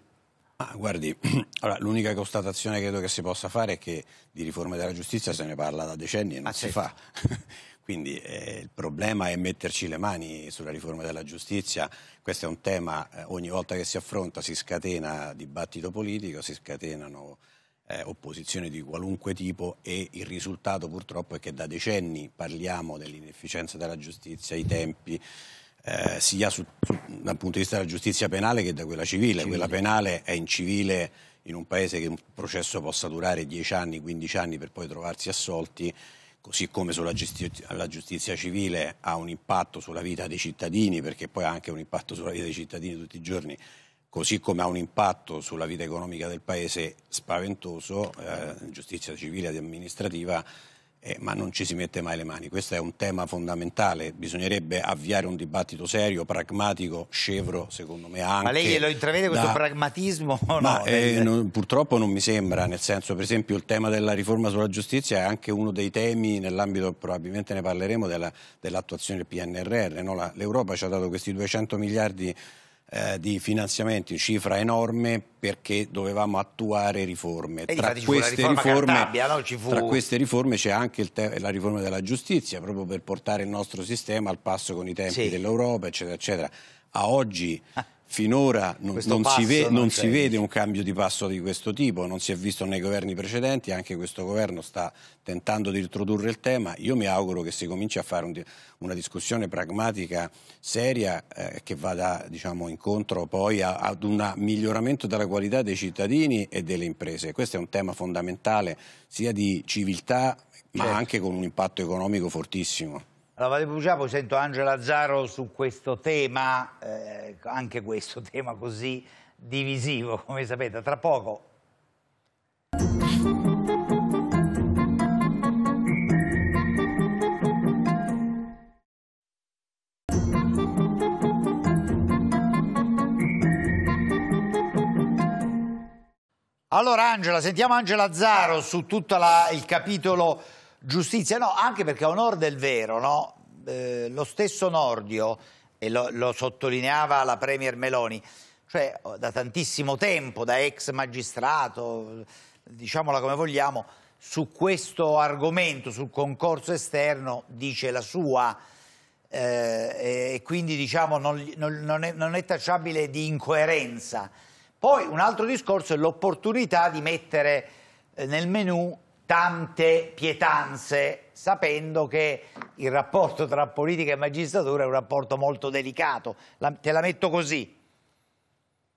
Ah, guardi, *clears throat* l'unica allora, constatazione credo che si possa fare è che di riforme della giustizia se ne parla da decenni e non ah, si certo. fa. *laughs* Quindi eh, il problema è metterci le mani sulla riforma della giustizia. Questo è un tema, eh, ogni volta che si affronta si scatena dibattito politico, si scatenano eh, opposizione di qualunque tipo e il risultato purtroppo è che da decenni parliamo dell'inefficienza della giustizia, i tempi, eh, sia su, su, dal punto di vista della giustizia penale che da quella civile. civile. Quella penale è incivile in un paese che un processo possa durare 10 anni, 15 anni per poi trovarsi assolti, così come sulla giustizia, la giustizia civile ha un impatto sulla vita dei cittadini, perché poi ha anche un impatto sulla vita dei cittadini tutti i giorni così come ha un impatto sulla vita economica del Paese spaventoso, eh, giustizia civile ed amministrativa, eh, ma non ci si mette mai le mani. Questo è un tema fondamentale, bisognerebbe avviare un dibattito serio, pragmatico, scevro, secondo me anche. Ma lei lo intravede questo da... pragmatismo? Ma, no, eh, non, purtroppo non mi sembra, nel senso per esempio il tema della riforma sulla giustizia è anche uno dei temi nell'ambito, probabilmente ne parleremo, della, dell'attuazione del PNRR. No? L'Europa ci ha dato questi 200 miliardi di eh, di finanziamenti, cifra enorme perché dovevamo attuare riforme. Tra queste, riforma riforme Cantabia, no? fu... tra queste, riforme, c'è anche la riforma della giustizia, proprio per portare il nostro sistema al passo con i tempi sì. dell'Europa, eccetera, eccetera. A oggi... Ah Finora non, non, si, ve, non si, cioè, vede un cambio di passo di questo tipo, non si è visto nei governi precedenti, anche questo governo sta tentando di introdurre il tema. Io mi auguro che si cominci a fare un, una discussione pragmatica, seria, eh, che vada diciamo, incontro poi a, ad un miglioramento della qualità dei cittadini e delle imprese. Questo è un tema fondamentale sia di civiltà ma certo. anche con un impatto economico fortissimo. La Valle Brugia, poi sento Angela Zaro su questo tema, eh, anche questo *laughs* tema così divisivo, come sapete, tra poco. Allora Angela, sentiamo Angela Zaro su tutto il capitolo giustizia, no, anche perché a onore del vero, no? eh, lo stesso Nordio, e lo, lo sottolineava la Premier Meloni, cioè da tantissimo tempo, da ex magistrato, diciamola come vogliamo, su questo argomento, sul concorso esterno, dice la sua eh, e quindi diciamo non, non, è, non, è, tacciabile di incoerenza. Poi un altro discorso è l'opportunità di mettere eh, nel menu tante pietanze sapendo che il rapporto tra politica e magistratura è un rapporto molto delicato. La, te la metto così.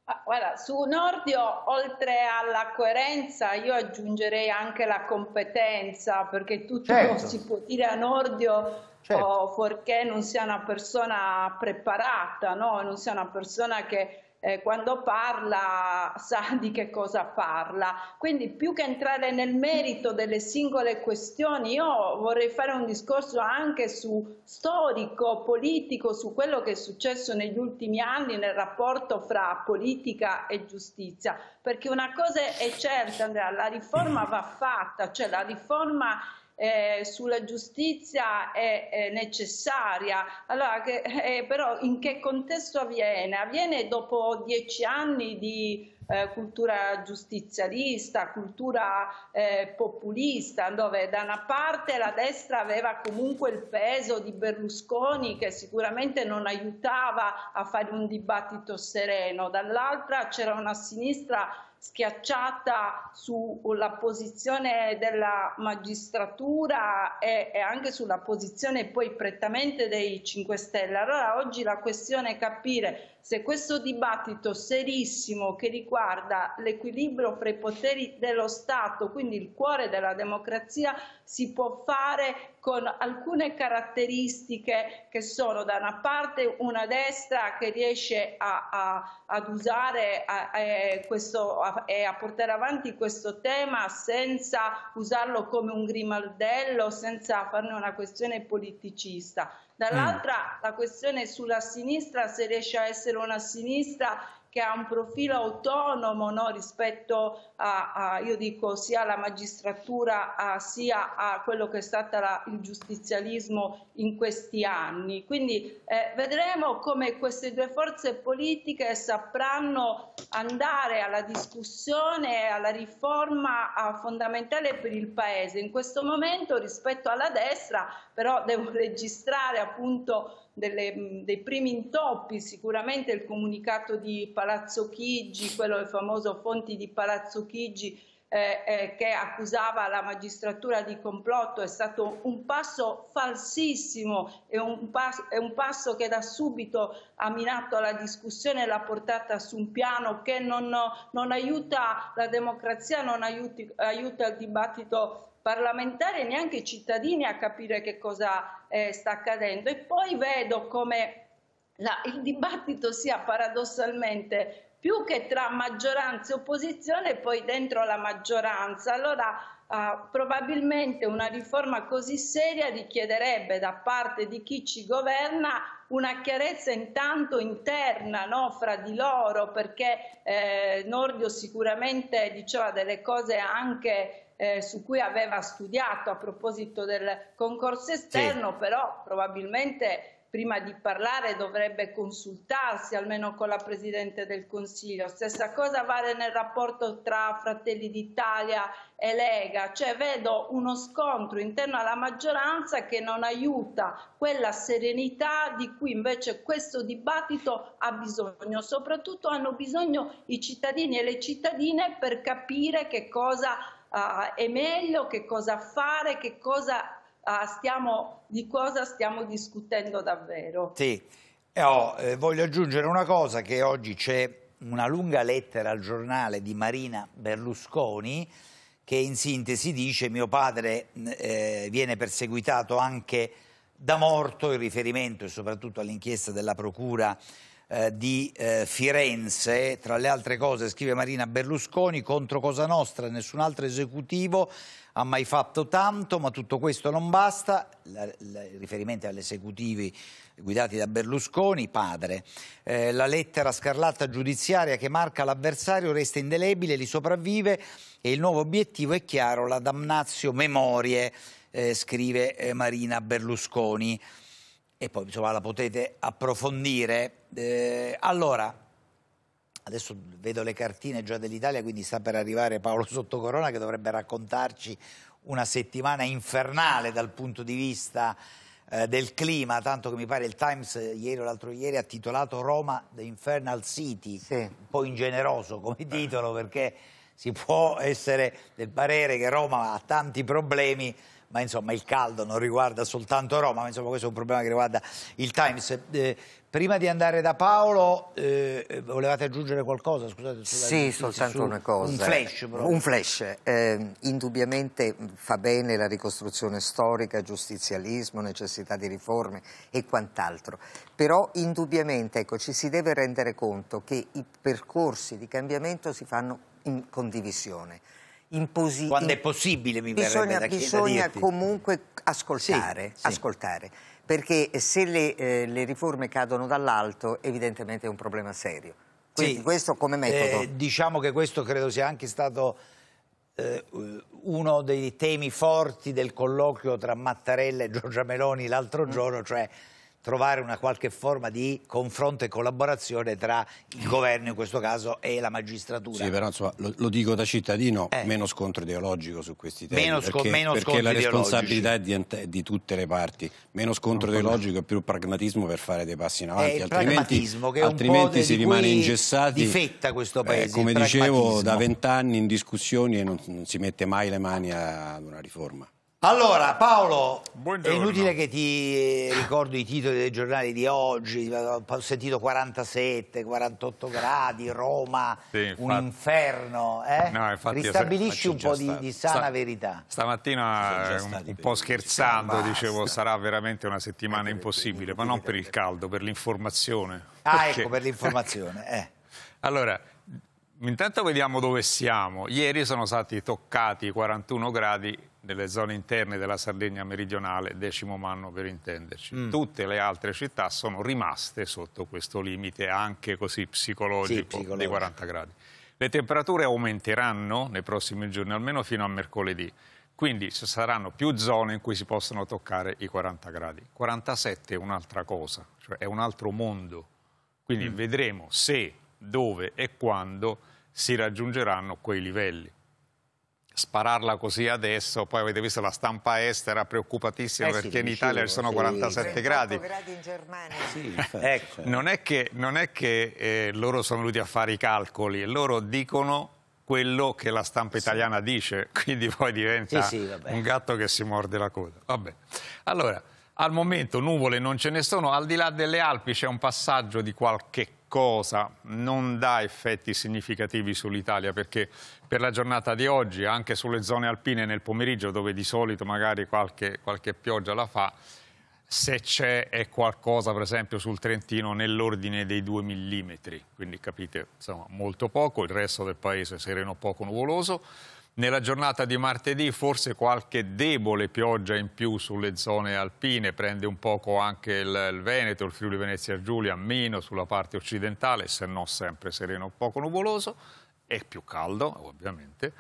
Ah, guarda, su Nordio, oltre alla coerenza, io aggiungerei anche la competenza, perché tutto certo. si può dire a Nordio certo. oh, fuorché non sia una persona preparata, no? non sia una persona che eh, quando parla sa *laughs* di che cosa parla. Quindi più che entrare nel merito delle singole questioni, io vorrei fare un discorso anche su storico, politico, su quello che è successo negli ultimi anni nel rapporto fra politica e giustizia, perché una cosa è certa, Andrea, la riforma va fatta, cioè la riforma eh, sulla giustizia è, è necessaria, allora che, eh, però in che contesto avviene? Avviene dopo dieci anni di eh, cultura giustizialista, cultura eh, populista, dove da una parte la destra aveva comunque il peso di Berlusconi che sicuramente non aiutava a fare un dibattito sereno, dall'altra c'era una sinistra schiacciata sulla posizione della magistratura e, e, anche sulla posizione poi prettamente dei 5 Stelle. Allora oggi la questione è capire se questo dibattito serissimo che riguarda l'equilibrio fra i poteri dello Stato, quindi il cuore della democrazia, si può fare con alcune caratteristiche che sono da una parte una destra che riesce a, a, ad usare e a, a portare avanti questo tema senza usarlo come un grimaldello, senza farne una questione politicista. Dall'altra mm. la questione sulla sinistra, se riesce a essere una sinistra che ha un profilo autonomo no, rispetto a, a, io dico, sia alla magistratura a, sia a quello che è stato il giustizialismo in questi anni. Quindi eh, vedremo come queste due forze politiche sapranno andare alla discussione, e alla riforma fondamentale per il Paese. In questo momento rispetto alla destra però devo *laughs* registrare appunto delle, dei primi intoppi sicuramente il comunicato di Palazzo Chigi, quello del famoso Fonti di Palazzo Chigi eh, eh, che accusava la magistratura di complotto è stato un passo falsissimo, è un, pas è un passo che da subito ha minato la discussione e l'ha portata su un piano che non, non aiuta la democrazia, non aiuti, aiuta il dibattito parlamentari e neanche i cittadini a capire che cosa eh, sta accadendo. E poi vedo come la, il dibattito sia paradossalmente più che tra maggioranza e opposizione e poi dentro la maggioranza. Allora Uh, probabilmente una riforma così seria richiederebbe da parte di chi ci governa una chiarezza intanto interna no? fra di loro perché eh, Nordio sicuramente diceva delle cose anche eh, su cui aveva studiato a proposito del concorso esterno, sì. però probabilmente prima di parlare dovrebbe consultarsi almeno con la Presidente del Consiglio. Stessa cosa vale nel rapporto tra Fratelli d'Italia e Lega, cioè vedo uno scontro interno alla maggioranza che non aiuta quella serenità di cui invece questo dibattito ha bisogno, soprattutto hanno bisogno i cittadini e le cittadine per capire che cosa uh, è meglio, che cosa fare, che cosa, uh, stiamo, di cosa stiamo discutendo davvero. Sì, oh, eh, voglio aggiungere una cosa che oggi c'è una lunga lettera al giornale di Marina Berlusconi che in sintesi dice mio padre mm, eh, viene perseguitato anche da morto in riferimento e soprattutto all'inchiesta della procura eh, di eh, Firenze, tra le altre cose scrive Marina Berlusconi, contro Cosa Nostra nessun altro esecutivo ha mai fatto tanto, ma tutto questo non basta, la, la, il riferimento agli esecutivi guidati da Berlusconi, padre. Eh, la lettera scarlatta giudiziaria che marca l'avversario resta indelebile, li sopravvive e il nuovo obiettivo è chiaro, la damnazio memorie, eh, scrive eh, Marina Berlusconi e poi insomma, la potete approfondire. Eh, allora, adesso vedo le cartine già dell'Italia, quindi sta per arrivare Paolo Sottocorona che dovrebbe raccontarci una settimana infernale dal punto di vista eh, del clima, tanto che mi pare il Times eh, ieri o l'altro ieri ha titolato Roma The Infernal City, sì. un po' ingeneroso come eh. titolo perché si può essere del parere che Roma ha tanti problemi, ma insomma il caldo non riguarda soltanto Roma, ma insomma questo è un problema che riguarda il Times. Eh, prima di andare da Paolo, eh, volevate aggiungere qualcosa? Scusate, sì, soltanto una cosa. Un flash. Proprio. Un flash. Eh, indubbiamente fa bene la ricostruzione storica, giustizialismo, necessità di riforme e quant'altro. Però indubbiamente ecco, ci si deve rendere conto che i percorsi di cambiamento si fanno in condivisione impositi. Quando è possibile, mi bisogna, verrebbe da Bisogna comunque ascoltare, sì, ascoltare. perché se le, eh, le riforme cadono dall'alto, evidentemente è un problema serio. Quindi, sì, questo come eh, metodo? Eh, diciamo che questo credo sia anche stato eh, uno dei temi forti del colloquio tra Mattarella e Giorgia Meloni l'altro mm. giorno, cioè trovare una qualche forma di confronto e collaborazione tra il governo in questo caso e la magistratura. Sì, però insomma, lo, lo dico da cittadino, eh. meno scontro ideologico su questi temi, meno perché, meno perché la responsabilità è di, di, tutte le parti, meno scontro non ideologico e più pragmatismo per fare dei passi in eh, avanti, altrimenti, altrimenti si rimane ingessati. Di fetta questo eh, paese. Eh, come dicevo, da vent'anni in discussioni e non, non si mette mai le mani ad una riforma. Allora, Paolo, Buongiorno. è inutile che ti ricordo i titoli dei giornali di oggi, ho sentito 47, 48 gradi, Roma, sì, infatti, un inferno, eh? no, infatti, ristabilisci un po' di, di, sana sta, verità. Stamattina eh, un, un, po' scherzando dicevo sarà veramente una settimana impossibile, ma non per il caldo, per l'informazione. Ah ecco, per l'informazione, eh. *laughs* Allora, intanto vediamo dove siamo, ieri sono stati toccati 41 gradi nelle zone interne della Sardegna meridionale, decimo manno per intenderci. Mm. Tutte le altre città sono rimaste sotto questo limite anche così psicologico, sì, psicologico. dei 40 gradi. Le temperature aumenteranno nei prossimi giorni, almeno fino a mercoledì. Quindi ci saranno più zone in cui si possono toccare i 40 gradi. 47 è un'altra cosa, cioè è un altro mondo. Quindi mm. vedremo se, dove e quando si raggiungeranno quei livelli spararla così adesso, poi avete visto la stampa estera preoccupatissima eh sì, perché in Italia ci sono sì, 47 gradi. gradi in Germania. Sì, eh, ecco. Cioè. Non è che, non è che eh, loro sono venuti a fare i calcoli, loro dicono quello che la stampa italiana dice, *laughs* quindi poi diventa un gatto che si morde la coda. Vabbè. Allora, al momento nuvole non ce ne sono, al di là delle Alpi c'è un passaggio di qualche cosa cosa non dà effetti significativi sull'Italia perché per la giornata di oggi, anche sulle zone alpine nel pomeriggio dove di solito magari qualche, qualche pioggia la fa, se c'è è qualcosa per esempio sul Trentino nell'ordine dei 2 mm, quindi capite insomma, molto poco, il resto del paese sereno poco nuvoloso. Nella giornata di martedì forse qualche debole pioggia in più sulle zone alpine, prende un poco anche il, il Veneto, il Friuli Venezia Giulia, meno sulla parte occidentale, se no sempre sereno, poco nuvoloso è più caldo ovviamente.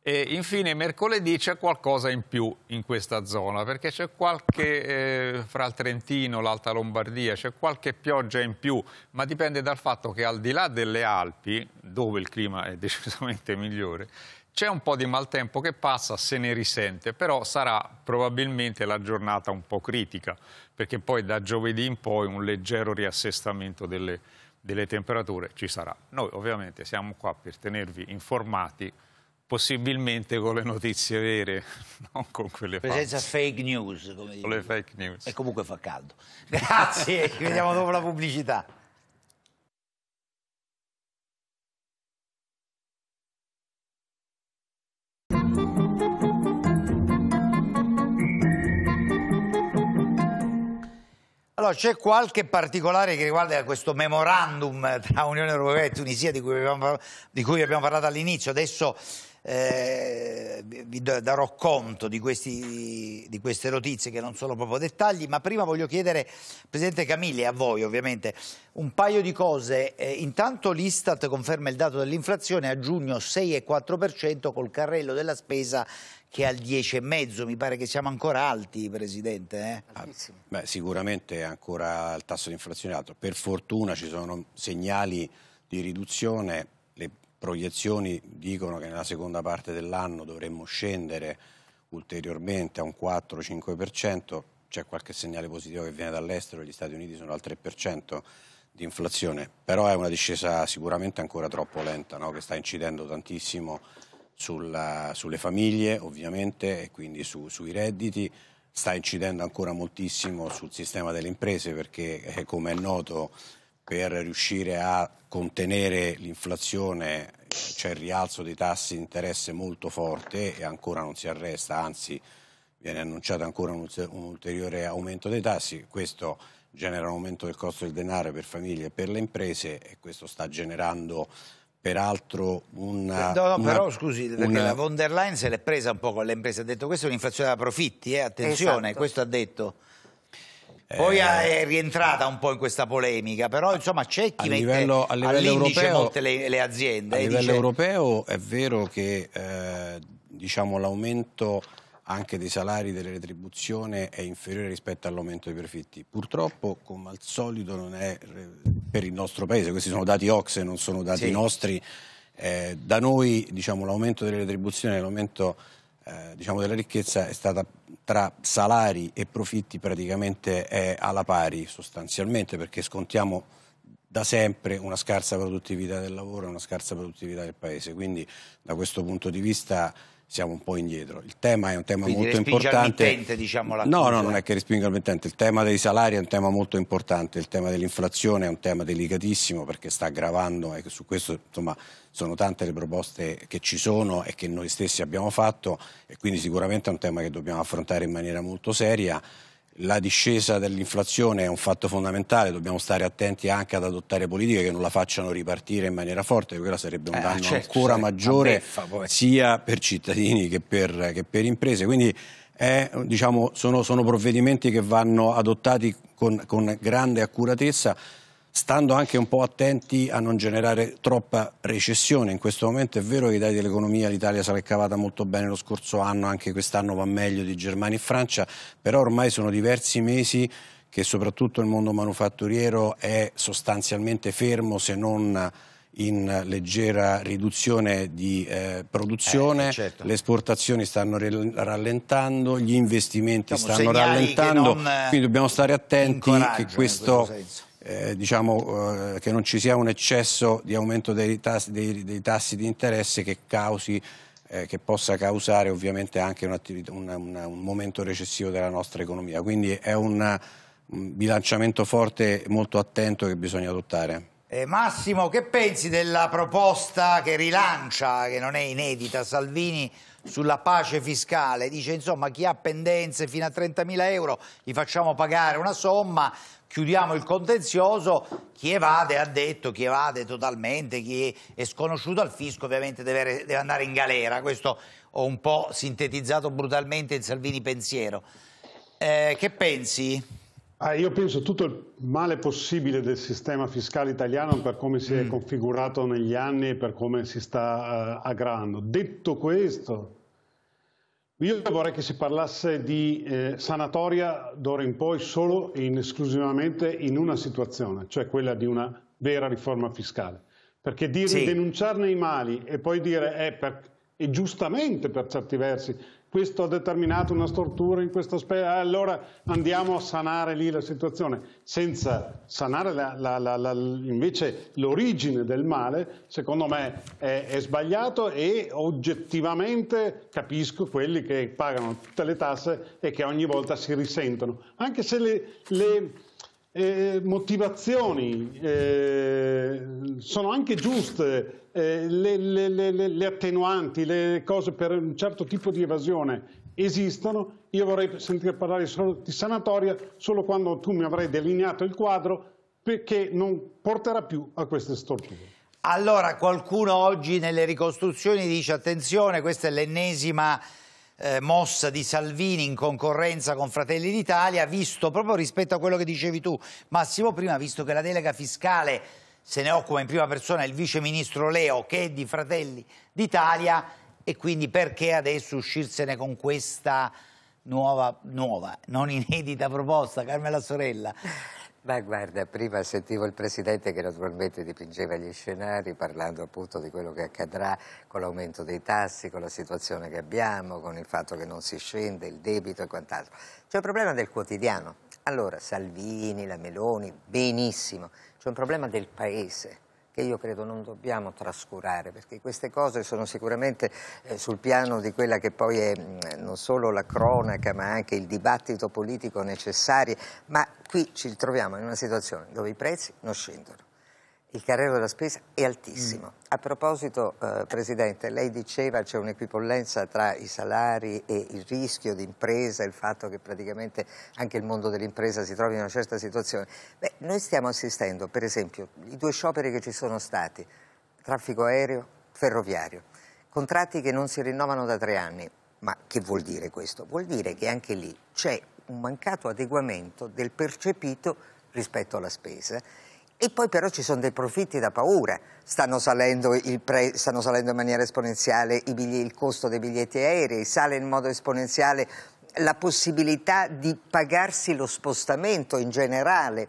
E infine mercoledì c'è qualcosa in più in questa zona perché c'è qualche, eh, fra il Trentino, l'Alta Lombardia, c'è qualche pioggia in più, ma dipende dal fatto che al di là delle Alpi, dove il clima è *laughs* decisamente migliore, c'è un po' di maltempo che passa, se ne risente, però sarà probabilmente la giornata un po' critica, perché poi da giovedì in poi un leggero riassestamento delle, delle temperature ci sarà. Noi ovviamente siamo qua per tenervi informati, possibilmente con le notizie vere, *laughs* non con quelle cioè, false. Presenza fake news, come dire. Con le fake news. E comunque fa caldo. *laughs* Grazie, ci vediamo dopo la pubblicità. Allora, c'è qualche particolare che riguarda questo memorandum tra Unione Europea e Tunisia di cui abbiamo, di cui abbiamo parlato all'inizio. Adesso eh, vi darò conto di, questi, di, queste notizie che non sono proprio dettagli, ma prima voglio chiedere, Presidente Camilli, e a voi ovviamente, un paio di cose. Eh, intanto l'Istat conferma il dato dell'inflazione a giugno 6,4% col carrello della spesa che è al 10,5, mi pare che siamo ancora alti, Presidente. Eh? Beh, sicuramente ancora il tasso di inflazione alto, per fortuna ci sono segnali di riduzione, le proiezioni dicono che nella seconda parte dell'anno dovremmo scendere ulteriormente a un 4-5%, c'è qualche segnale positivo che viene dall'estero, gli Stati Uniti sono al 3% di inflazione, però è una discesa sicuramente ancora troppo lenta, no? che sta incidendo tantissimo sulla, sulle famiglie ovviamente e quindi su, sui redditi, sta incidendo ancora moltissimo sul sistema delle imprese perché eh, come è noto per riuscire a contenere l'inflazione c'è il rialzo dei tassi di interesse molto forte e ancora non si arresta, anzi viene annunciato ancora un, ulteriore aumento dei tassi, questo genera un aumento del costo del denaro per famiglie e per le imprese e questo sta generando peraltro una... Eh, no, no una, però scusi, perché la von der Leyen se l'è presa un po' con le imprese, ha detto questa è un'inflazione da profitti, eh, attenzione, esatto. questo ha detto. Eh, Poi è rientrata un po' in questa polemica, però insomma c'è chi a livello, mette a livello europeo, molte le, le, aziende. A eh, livello dice... europeo è vero che eh, diciamo, l'aumento anche dei salari delle retribuzioni è inferiore rispetto all'aumento dei profitti. Purtroppo, come al solito, non è eh, per il nostro paese, questi sono dati OXE, non sono dati sì. nostri. Eh, da noi diciamo, l'aumento delle retribuzioni e l'aumento eh, diciamo, della ricchezza è stata tra salari e profitti praticamente alla pari sostanzialmente perché scontiamo da sempre una scarsa produttività del lavoro e una scarsa produttività del paese. Quindi da questo punto di vista siamo un po' indietro. Il tema è un tema Quindi molto importante. Mittente, diciamo, no, no, non è che respinga il mittente. Il tema dei salari è un tema molto importante, il tema dell'inflazione è un tema delicatissimo perché sta aggravando e su questo insomma, sono tante le proposte che ci sono e che noi stessi abbiamo fatto e quindi sicuramente è un tema che dobbiamo affrontare in maniera molto seria. La discesa dell'inflazione è un fatto fondamentale, dobbiamo stare attenti anche ad adottare politiche che non la facciano ripartire in maniera forte, perché quella sarebbe un eh, danno certo, ancora maggiore beffa, sia per cittadini che per, che per imprese. Quindi è, diciamo, sono, sono, provvedimenti che vanno adottati con, con grande accuratezza stando anche un po' attenti a non generare troppa recessione. In questo momento è vero che i dati dell'economia l'Italia se l'è cavata molto bene lo scorso anno, anche quest'anno va meglio di Germania e Francia, però ormai sono diversi mesi che soprattutto il mondo manufatturiero è sostanzialmente fermo se non in leggera riduzione di eh, produzione, eh, certo. le esportazioni stanno rallentando, gli investimenti Siamo stanno rallentando, eh, quindi dobbiamo stare attenti che questo eh, diciamo, eh, che non ci sia un eccesso di aumento dei tassi, dei, dei tassi di interesse che, causi, eh, che possa causare ovviamente anche un, una, una, un momento recessivo della nostra economia. Quindi è un, un mm, bilanciamento forte molto attento che bisogna adottare. Eh, Massimo, che pensi della proposta che rilancia, che non è inedita, Salvini sulla pace fiscale? Dice insomma chi ha pendenze fino a 30.000 euro gli facciamo pagare una somma, chiudiamo il contenzioso, chi evade ha detto, chi evade totalmente, chi è sconosciuto al fisco ovviamente deve, deve andare in galera, questo ho un po' sintetizzato brutalmente in Salvini pensiero. Eh, che pensi? Ah, io penso tutto il male possibile del sistema fiscale italiano per come si è mm. configurato negli anni e per come si sta uh, eh, aggravando. Detto questo, io vorrei che si parlasse di eh, sanatoria d'ora in poi solo e esclusivamente in una situazione, cioè quella di una vera riforma fiscale. Perché dire, sì. denunciarne i mali e poi dire, è, eh, per, e giustamente per certi versi, questo ha determinato una stortura in questo aspetto, eh, allora andiamo a sanare lì la situazione, senza sanare la, la, la, invece l'origine del male, secondo me è, è, sbagliato e oggettivamente capisco quelli che pagano tutte le tasse e che ogni volta si risentono, anche se le, le eh, motivazioni eh, sono anche giuste eh, le, le, le, le, attenuanti, le cose per un certo tipo di evasione esistono, io vorrei sentire parlare solo di sanatoria solo quando tu mi avrai delineato il quadro perché non porterà più a queste storture. Allora qualcuno oggi nelle ricostruzioni dice attenzione questa è l'ennesima eh, mossa di Salvini in concorrenza con Fratelli d'Italia visto proprio rispetto a quello che dicevi tu Massimo prima visto che la delega fiscale se ne occupa in prima persona il vice ministro Leo che è di Fratelli d'Italia e quindi perché adesso uscirsene con questa nuova, nuova non inedita proposta, Carmela Sorella? Ma guarda, prima sentivo il Presidente che naturalmente dipingeva gli scenari parlando appunto di quello che accadrà con l'aumento dei tassi, con la situazione che abbiamo, con il fatto che non si scende, il debito e quant'altro. C'è un problema del quotidiano. Allora, Salvini, la Meloni, benissimo, c'è un problema del Paese che io credo non dobbiamo trascurare, perché queste cose sono sicuramente eh, sul piano di quella che poi è mh, mm, non solo la cronaca, ma anche il dibattito politico necessario, ma qui ci troviamo in una situazione dove i prezzi non scendono il carrello della spesa è altissimo. Mm. A proposito, eh, Presidente, lei diceva c'è un'equipollenza tra i salari e il rischio di impresa, il fatto che praticamente anche il mondo dell'impresa si trovi in una certa situazione. Beh, noi stiamo assistendo, per esempio, i due scioperi che ci sono stati, traffico aereo, ferroviario, contratti che non si rinnovano da tre anni. Ma che vuol dire questo? Vuol dire che anche lì c'è un mancato adeguamento del percepito rispetto alla spesa e poi però ci sono dei profitti da paura, stanno salendo, pre, stanno salendo in maniera esponenziale il costo dei biglietti aerei, sale in modo esponenziale la possibilità di pagarsi lo spostamento in generale.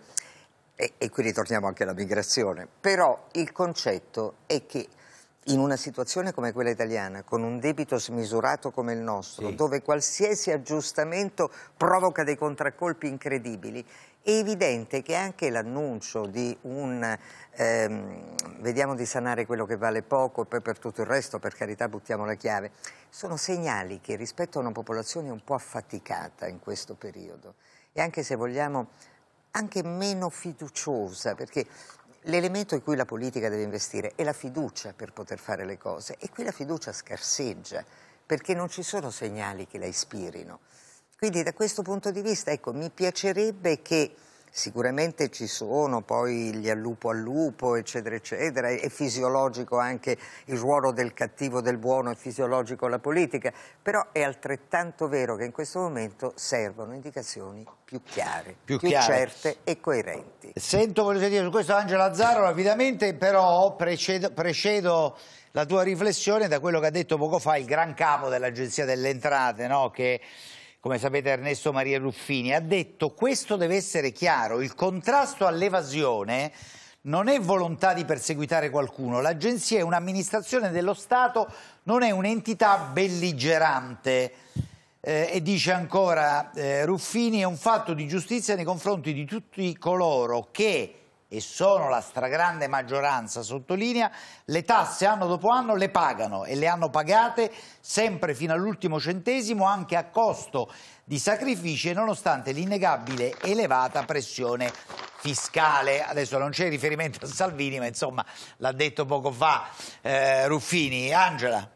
E, e, qui ritorniamo anche alla migrazione. Però il concetto è che in una situazione come quella italiana, con un debito smisurato come il nostro, sì. dove qualsiasi aggiustamento provoca dei contraccolpi incredibili, è evidente che anche l'annuncio di un ehm, vediamo di sanare quello che vale poco e poi per tutto il resto, per carità, buttiamo la chiave, sono segnali che rispetto a una popolazione un po' affaticata in questo periodo e anche se vogliamo anche meno fiduciosa, perché l'elemento in cui la politica deve investire è la fiducia per poter fare le cose e qui la fiducia scarseggia perché non ci sono segnali che la ispirino. Quindi da questo punto di vista, ecco, mi piacerebbe che sicuramente ci sono poi gli al lupo al lupo, eccetera, eccetera, è fisiologico anche il ruolo del cattivo, del buono, è fisiologico la politica, però è altrettanto vero che in questo momento servono indicazioni più chiare, più, più chiare. certe e coerenti. Sento, voglio dire, su questo Angelo Azzaro rapidamente, però precedo, precedo la tua riflessione da quello che ha detto poco fa il gran capo dell'Agenzia delle Entrate, no? che come sapete Ernesto Maria Ruffini, ha detto questo deve essere chiaro, il contrasto all'evasione non è volontà di perseguitare qualcuno, l'agenzia è un'amministrazione dello Stato, non è un'entità belligerante. Eh, e dice ancora eh, Ruffini è un fatto di giustizia nei confronti di tutti coloro che e sono la stragrande maggioranza, sottolinea, le tasse anno dopo anno le pagano e le hanno pagate sempre fino all'ultimo centesimo anche a costo di sacrifici e nonostante l'innegabile elevata pressione fiscale. Adesso non c'è riferimento a Salvini, ma insomma l'ha detto poco fa eh, Ruffini. Angela.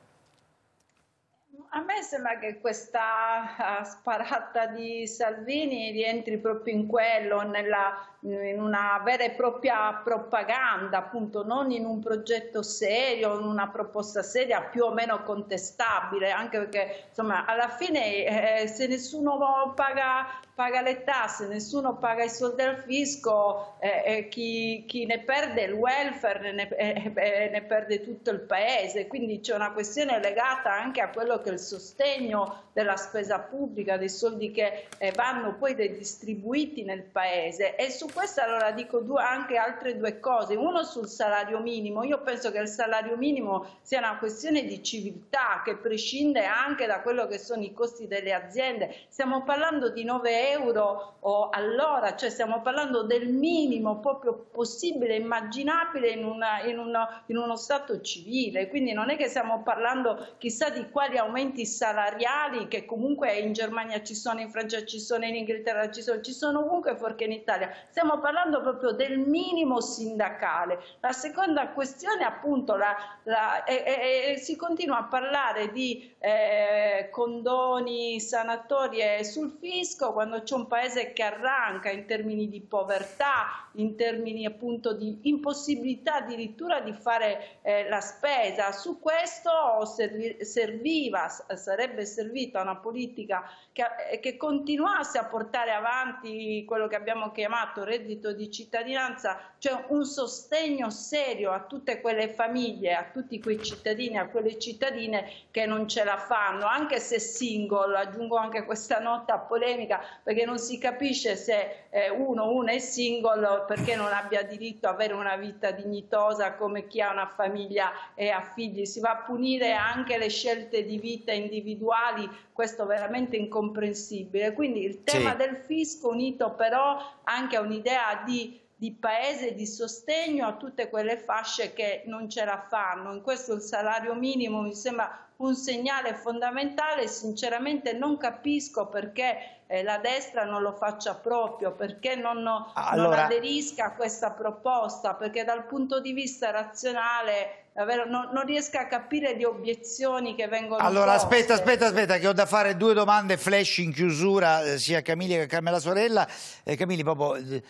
A me sembra che questa eh, sparata di Salvini rientri proprio in quello, nella, in una vera e propria propaganda, appunto non in un progetto serio, in una proposta seria più o meno contestabile, anche perché insomma alla fine eh, se nessuno paga paga le tasse, nessuno paga i soldi al fisco, eh, eh, chi, chi, ne perde il welfare ne, eh, eh, eh, ne perde tutto il paese, quindi c'è una questione legata anche a quello che è il sostegno della spesa pubblica, dei soldi che eh, vanno poi distribuiti nel paese e su questo allora dico due, anche altre due cose, uno sul salario minimo, io penso che il salario minimo sia una questione di civiltà che prescinde anche da quello che sono i costi delle aziende, stiamo parlando di 9 euro o all'ora, cioè stiamo parlando del minimo proprio possibile, immaginabile in, una, in, una, in uno Stato civile, quindi non è che stiamo parlando chissà di quali aumenti salariali che comunque in Germania ci sono, in Francia ci sono, in Inghilterra ci sono, ci sono ovunque fuorché in Italia, stiamo parlando proprio del minimo sindacale. La seconda questione appunto la, la, e, e, si continua a parlare di eh, condoni, sanatorie sul fisco quando quando c'è un paese che arranca in termini di povertà, in termini appunto di impossibilità addirittura di fare eh, la spesa. Su questo servi, serviva, sarebbe servita una politica che, eh, che continuasse a portare avanti quello che abbiamo chiamato reddito di cittadinanza, cioè un sostegno serio a tutte quelle famiglie, a tutti quei cittadini, a quelle cittadine che non ce la fanno, anche se single, aggiungo anche questa nota polemica, perché non si capisce se eh, uno, uno è single perché non abbia diritto ad avere una vita dignitosa come chi ha una famiglia e ha figli. Si va a punire anche le scelte di vita individuali, questo è veramente incomprensibile. Quindi il tema sì. del fisco unito però anche a un'idea di di paese, di sostegno a tutte quelle fasce che non ce la fanno. In questo il salario minimo mi sembra un segnale fondamentale, sinceramente non capisco perché eh, la destra non lo faccia proprio, perché non, allora... non aderisca a questa proposta, perché dal punto di vista razionale davvero non, non, riesco a capire le obiezioni che vengono allora poste. aspetta aspetta aspetta che ho da fare due domande flash in chiusura eh, sia a Camiglia che a Carmela Sorella eh, Camilli proprio eh,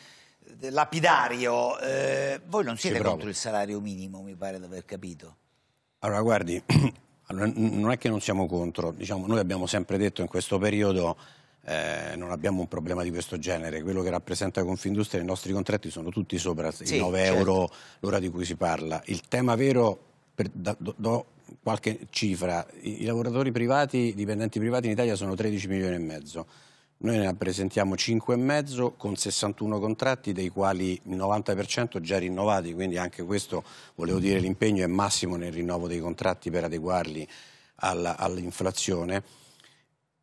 lapidario eh, voi non siete contro il salario minimo mi pare di aver capito allora guardi *clears throat* non è che non siamo contro diciamo, noi abbiamo sempre detto in questo periodo eh, non abbiamo un problema di questo genere. Quello che rappresenta Confindustria, i nostri contratti sono tutti sopra sì, i 9 certo. euro l'ora di cui si parla. Il tema vero, per, da, do qualche cifra, i, i lavoratori privati, i dipendenti privati in Italia sono 13 milioni e mezzo. Noi ne rappresentiamo 5,5 con 61 contratti, dei quali il 90% già rinnovati, quindi anche questo, volevo dire, l'impegno è massimo nel rinnovo dei contratti per adeguarli all'inflazione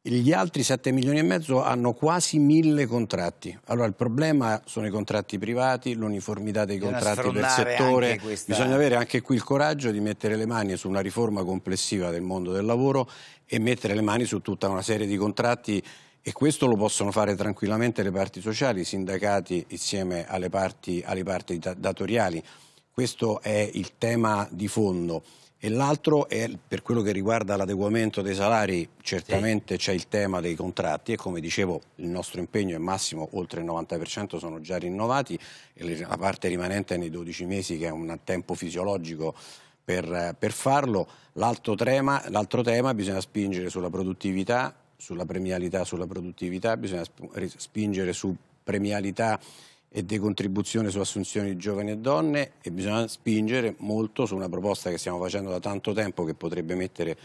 gli altri 7 milioni e mezzo hanno quasi mille contratti. Allora il problema sono i contratti privati, l'uniformità dei contratti del settore. Questa... Bisogna avere anche qui il coraggio di mettere le mani su una riforma complessiva del mondo del lavoro e mettere le mani su tutta una serie di contratti e questo lo possono fare tranquillamente le parti sociali, i sindacati insieme alle parti, alle parti datoriali. Questo è il tema di fondo e l'altro è per quello che riguarda l'adeguamento dei salari, certamente sì. c'è il tema dei contratti e come dicevo il nostro impegno è massimo, oltre il 90% sono già rinnovati e la parte rimanente è nei 12 mesi che è un tempo fisiologico per, per farlo. L'altro tema, tema bisogna spingere sulla produttività, sulla premialità, sulla produttività, bisogna spingere su premialità e decontribuzione su assunzioni di giovani e donne e bisogna spingere molto su una proposta che stiamo facendo da tanto tempo che potrebbe mettere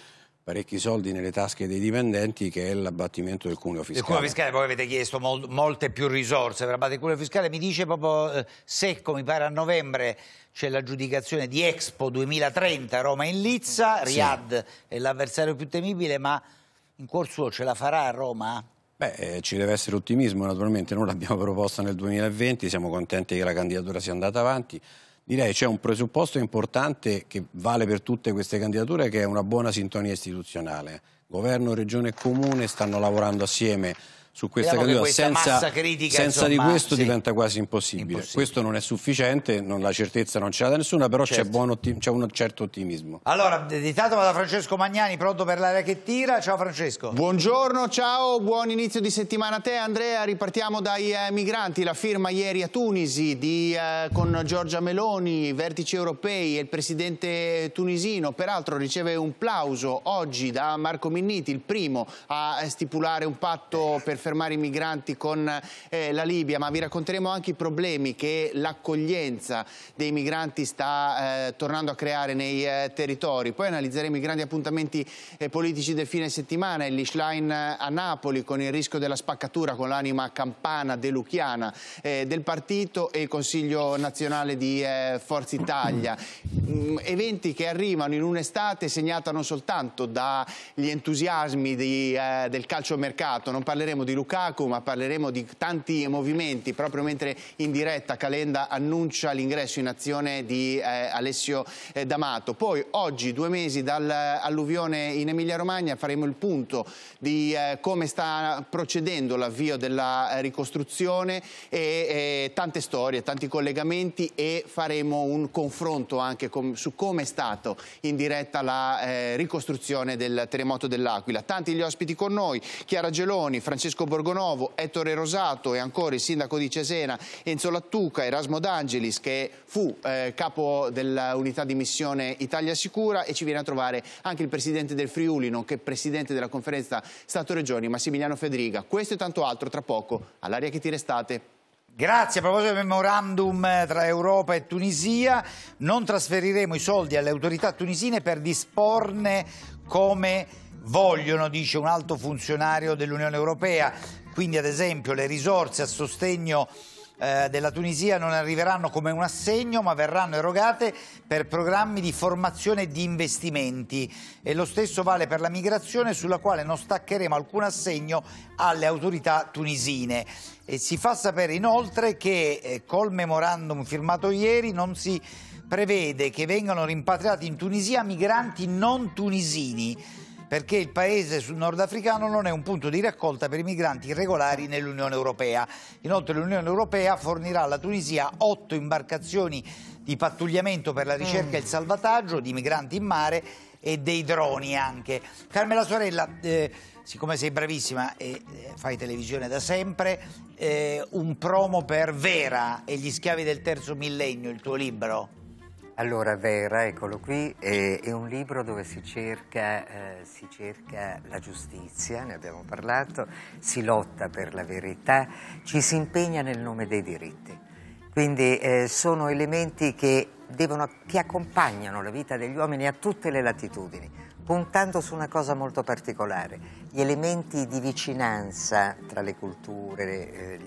parecchi soldi nelle tasche dei dipendenti che è l'abbattimento del cuneo fiscale. Il cuneo fiscale voi avete chiesto mol molte più risorse per abbattere il cuneo fiscale, mi dice proprio eh, secco, mi pare a novembre c'è l'aggiudicazione di Expo 2030 Roma in Lizza, Riad sì. è l'avversario più temibile ma in cuor suo ce la farà a Roma? Beh, eh, ci deve essere ottimismo, naturalmente. Noi l'abbiamo *laughs* proposta nel 2020, siamo contenti che la candidatura sia andata avanti. Direi c'è un presupposto importante che vale per tutte queste candidature, che è una buona sintonia istituzionale. Governo, Regione e Comune stanno lavorando assieme su questa diciamo categoria. Questa senza, critica, senza insomma, di questo sì. diventa quasi impossibile. impossibile. Questo non è sufficiente, non, la certezza non ce l'ha da nessuna, però c'è, certo. un certo ottimismo. Allora, dettato da Francesco Magnani, pronto per l'area che tira. Ciao Francesco. Buongiorno, ciao, buon inizio di settimana a te Andrea. Ripartiamo dai eh, migranti. La firma ieri a Tunisi di, eh, con Giorgia Meloni, vertici europei e il presidente tunisino. Peraltro riceve un plauso oggi da Marco Minniti, il primo a eh, stipulare un patto per fermare i migranti con eh, la Libia, ma vi racconteremo anche i problemi che l'accoglienza dei migranti sta eh, tornando a creare nei eh, territori. Poi analizzeremo i grandi appuntamenti eh, politici del fine settimana, il Lichline eh, a Napoli con il rischio della spaccatura con l'anima campana deluchiana eh, del partito e il Consiglio nazionale di Forza Italia. Mm, eventi che arrivano in un'estate segnata non soltanto dagli entusiasmi di, del calciomercato, non parleremo di di Lukaku, ma parleremo di tanti movimenti proprio mentre in diretta Calenda annuncia l'ingresso in azione di eh, Alessio eh, D'Amato. Poi oggi, due mesi dall'alluvione eh, in Emilia-Romagna, faremo il punto di eh, come sta procedendo l'avvio della eh, ricostruzione e, e eh, tante storie, tanti collegamenti e faremo un confronto anche com su come è stato in diretta la ricostruzione del terremoto dell'Aquila. Tanti gli ospiti con noi, Chiara Geloni, Francesco Enrico Borgonovo, Ettore Rosato e ancora il sindaco di Cesena Enzo Lattuca, Erasmo D'Angelis che fu eh, capo dell'unità di missione Italia Sicura e ci viene a trovare anche il presidente del Friuli, nonché presidente della conferenza Stato-Regioni Massimiliano Federica. Questo e tanto altro tra poco all'aria che ti restate. Grazie, a proposito del memorandum eh, tra Europa e Tunisia, non trasferiremo i soldi alle autorità tunisine per disporne come vogliono, dice un alto funzionario dell'Unione Europea, quindi ad esempio le risorse a sostegno eh, della Tunisia non arriveranno come un assegno ma verranno erogate per programmi di formazione e di investimenti e lo stesso vale per la migrazione sulla quale non staccheremo alcun assegno alle autorità tunisine e si fa sapere inoltre che eh, col memorandum firmato ieri non si prevede che vengano rimpatriati in Tunisia migranti non tunisini perché il paese nordafricano non è un punto di raccolta per i migranti irregolari nell'Unione Europea. Inoltre l'Unione Europea fornirà alla Tunisia otto imbarcazioni di pattugliamento per la ricerca mm. e il mm. salvataggio di migranti in mare e dei droni anche. Carmela Sorella, eh, siccome sei bravissima e eh, fai televisione da sempre, eh, un promo per Vera e gli schiavi del terzo millennio, il tuo libro. Allora Vera, eccolo qui, è, è un libro dove si cerca, eh, si cerca, la giustizia, ne abbiamo parlato, si lotta per la verità, ci si impegna nel nome dei diritti. Quindi eh, sono elementi che, devono, che accompagnano la vita degli uomini a tutte le latitudini, puntando su una cosa molto particolare, gli elementi di vicinanza tra le culture, eh,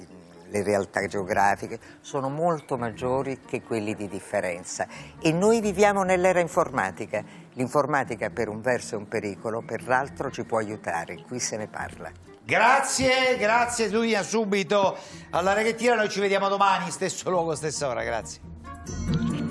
le realtà geografiche sono molto maggiori che quelli di differenza e noi viviamo nell'era informatica. L'informatica per un verso è un pericolo, per l'altro ci può aiutare, qui se ne parla. Grazie, grazie Giulia, subito alla reghettina, noi ci vediamo domani, stesso luogo, stessa ora, grazie.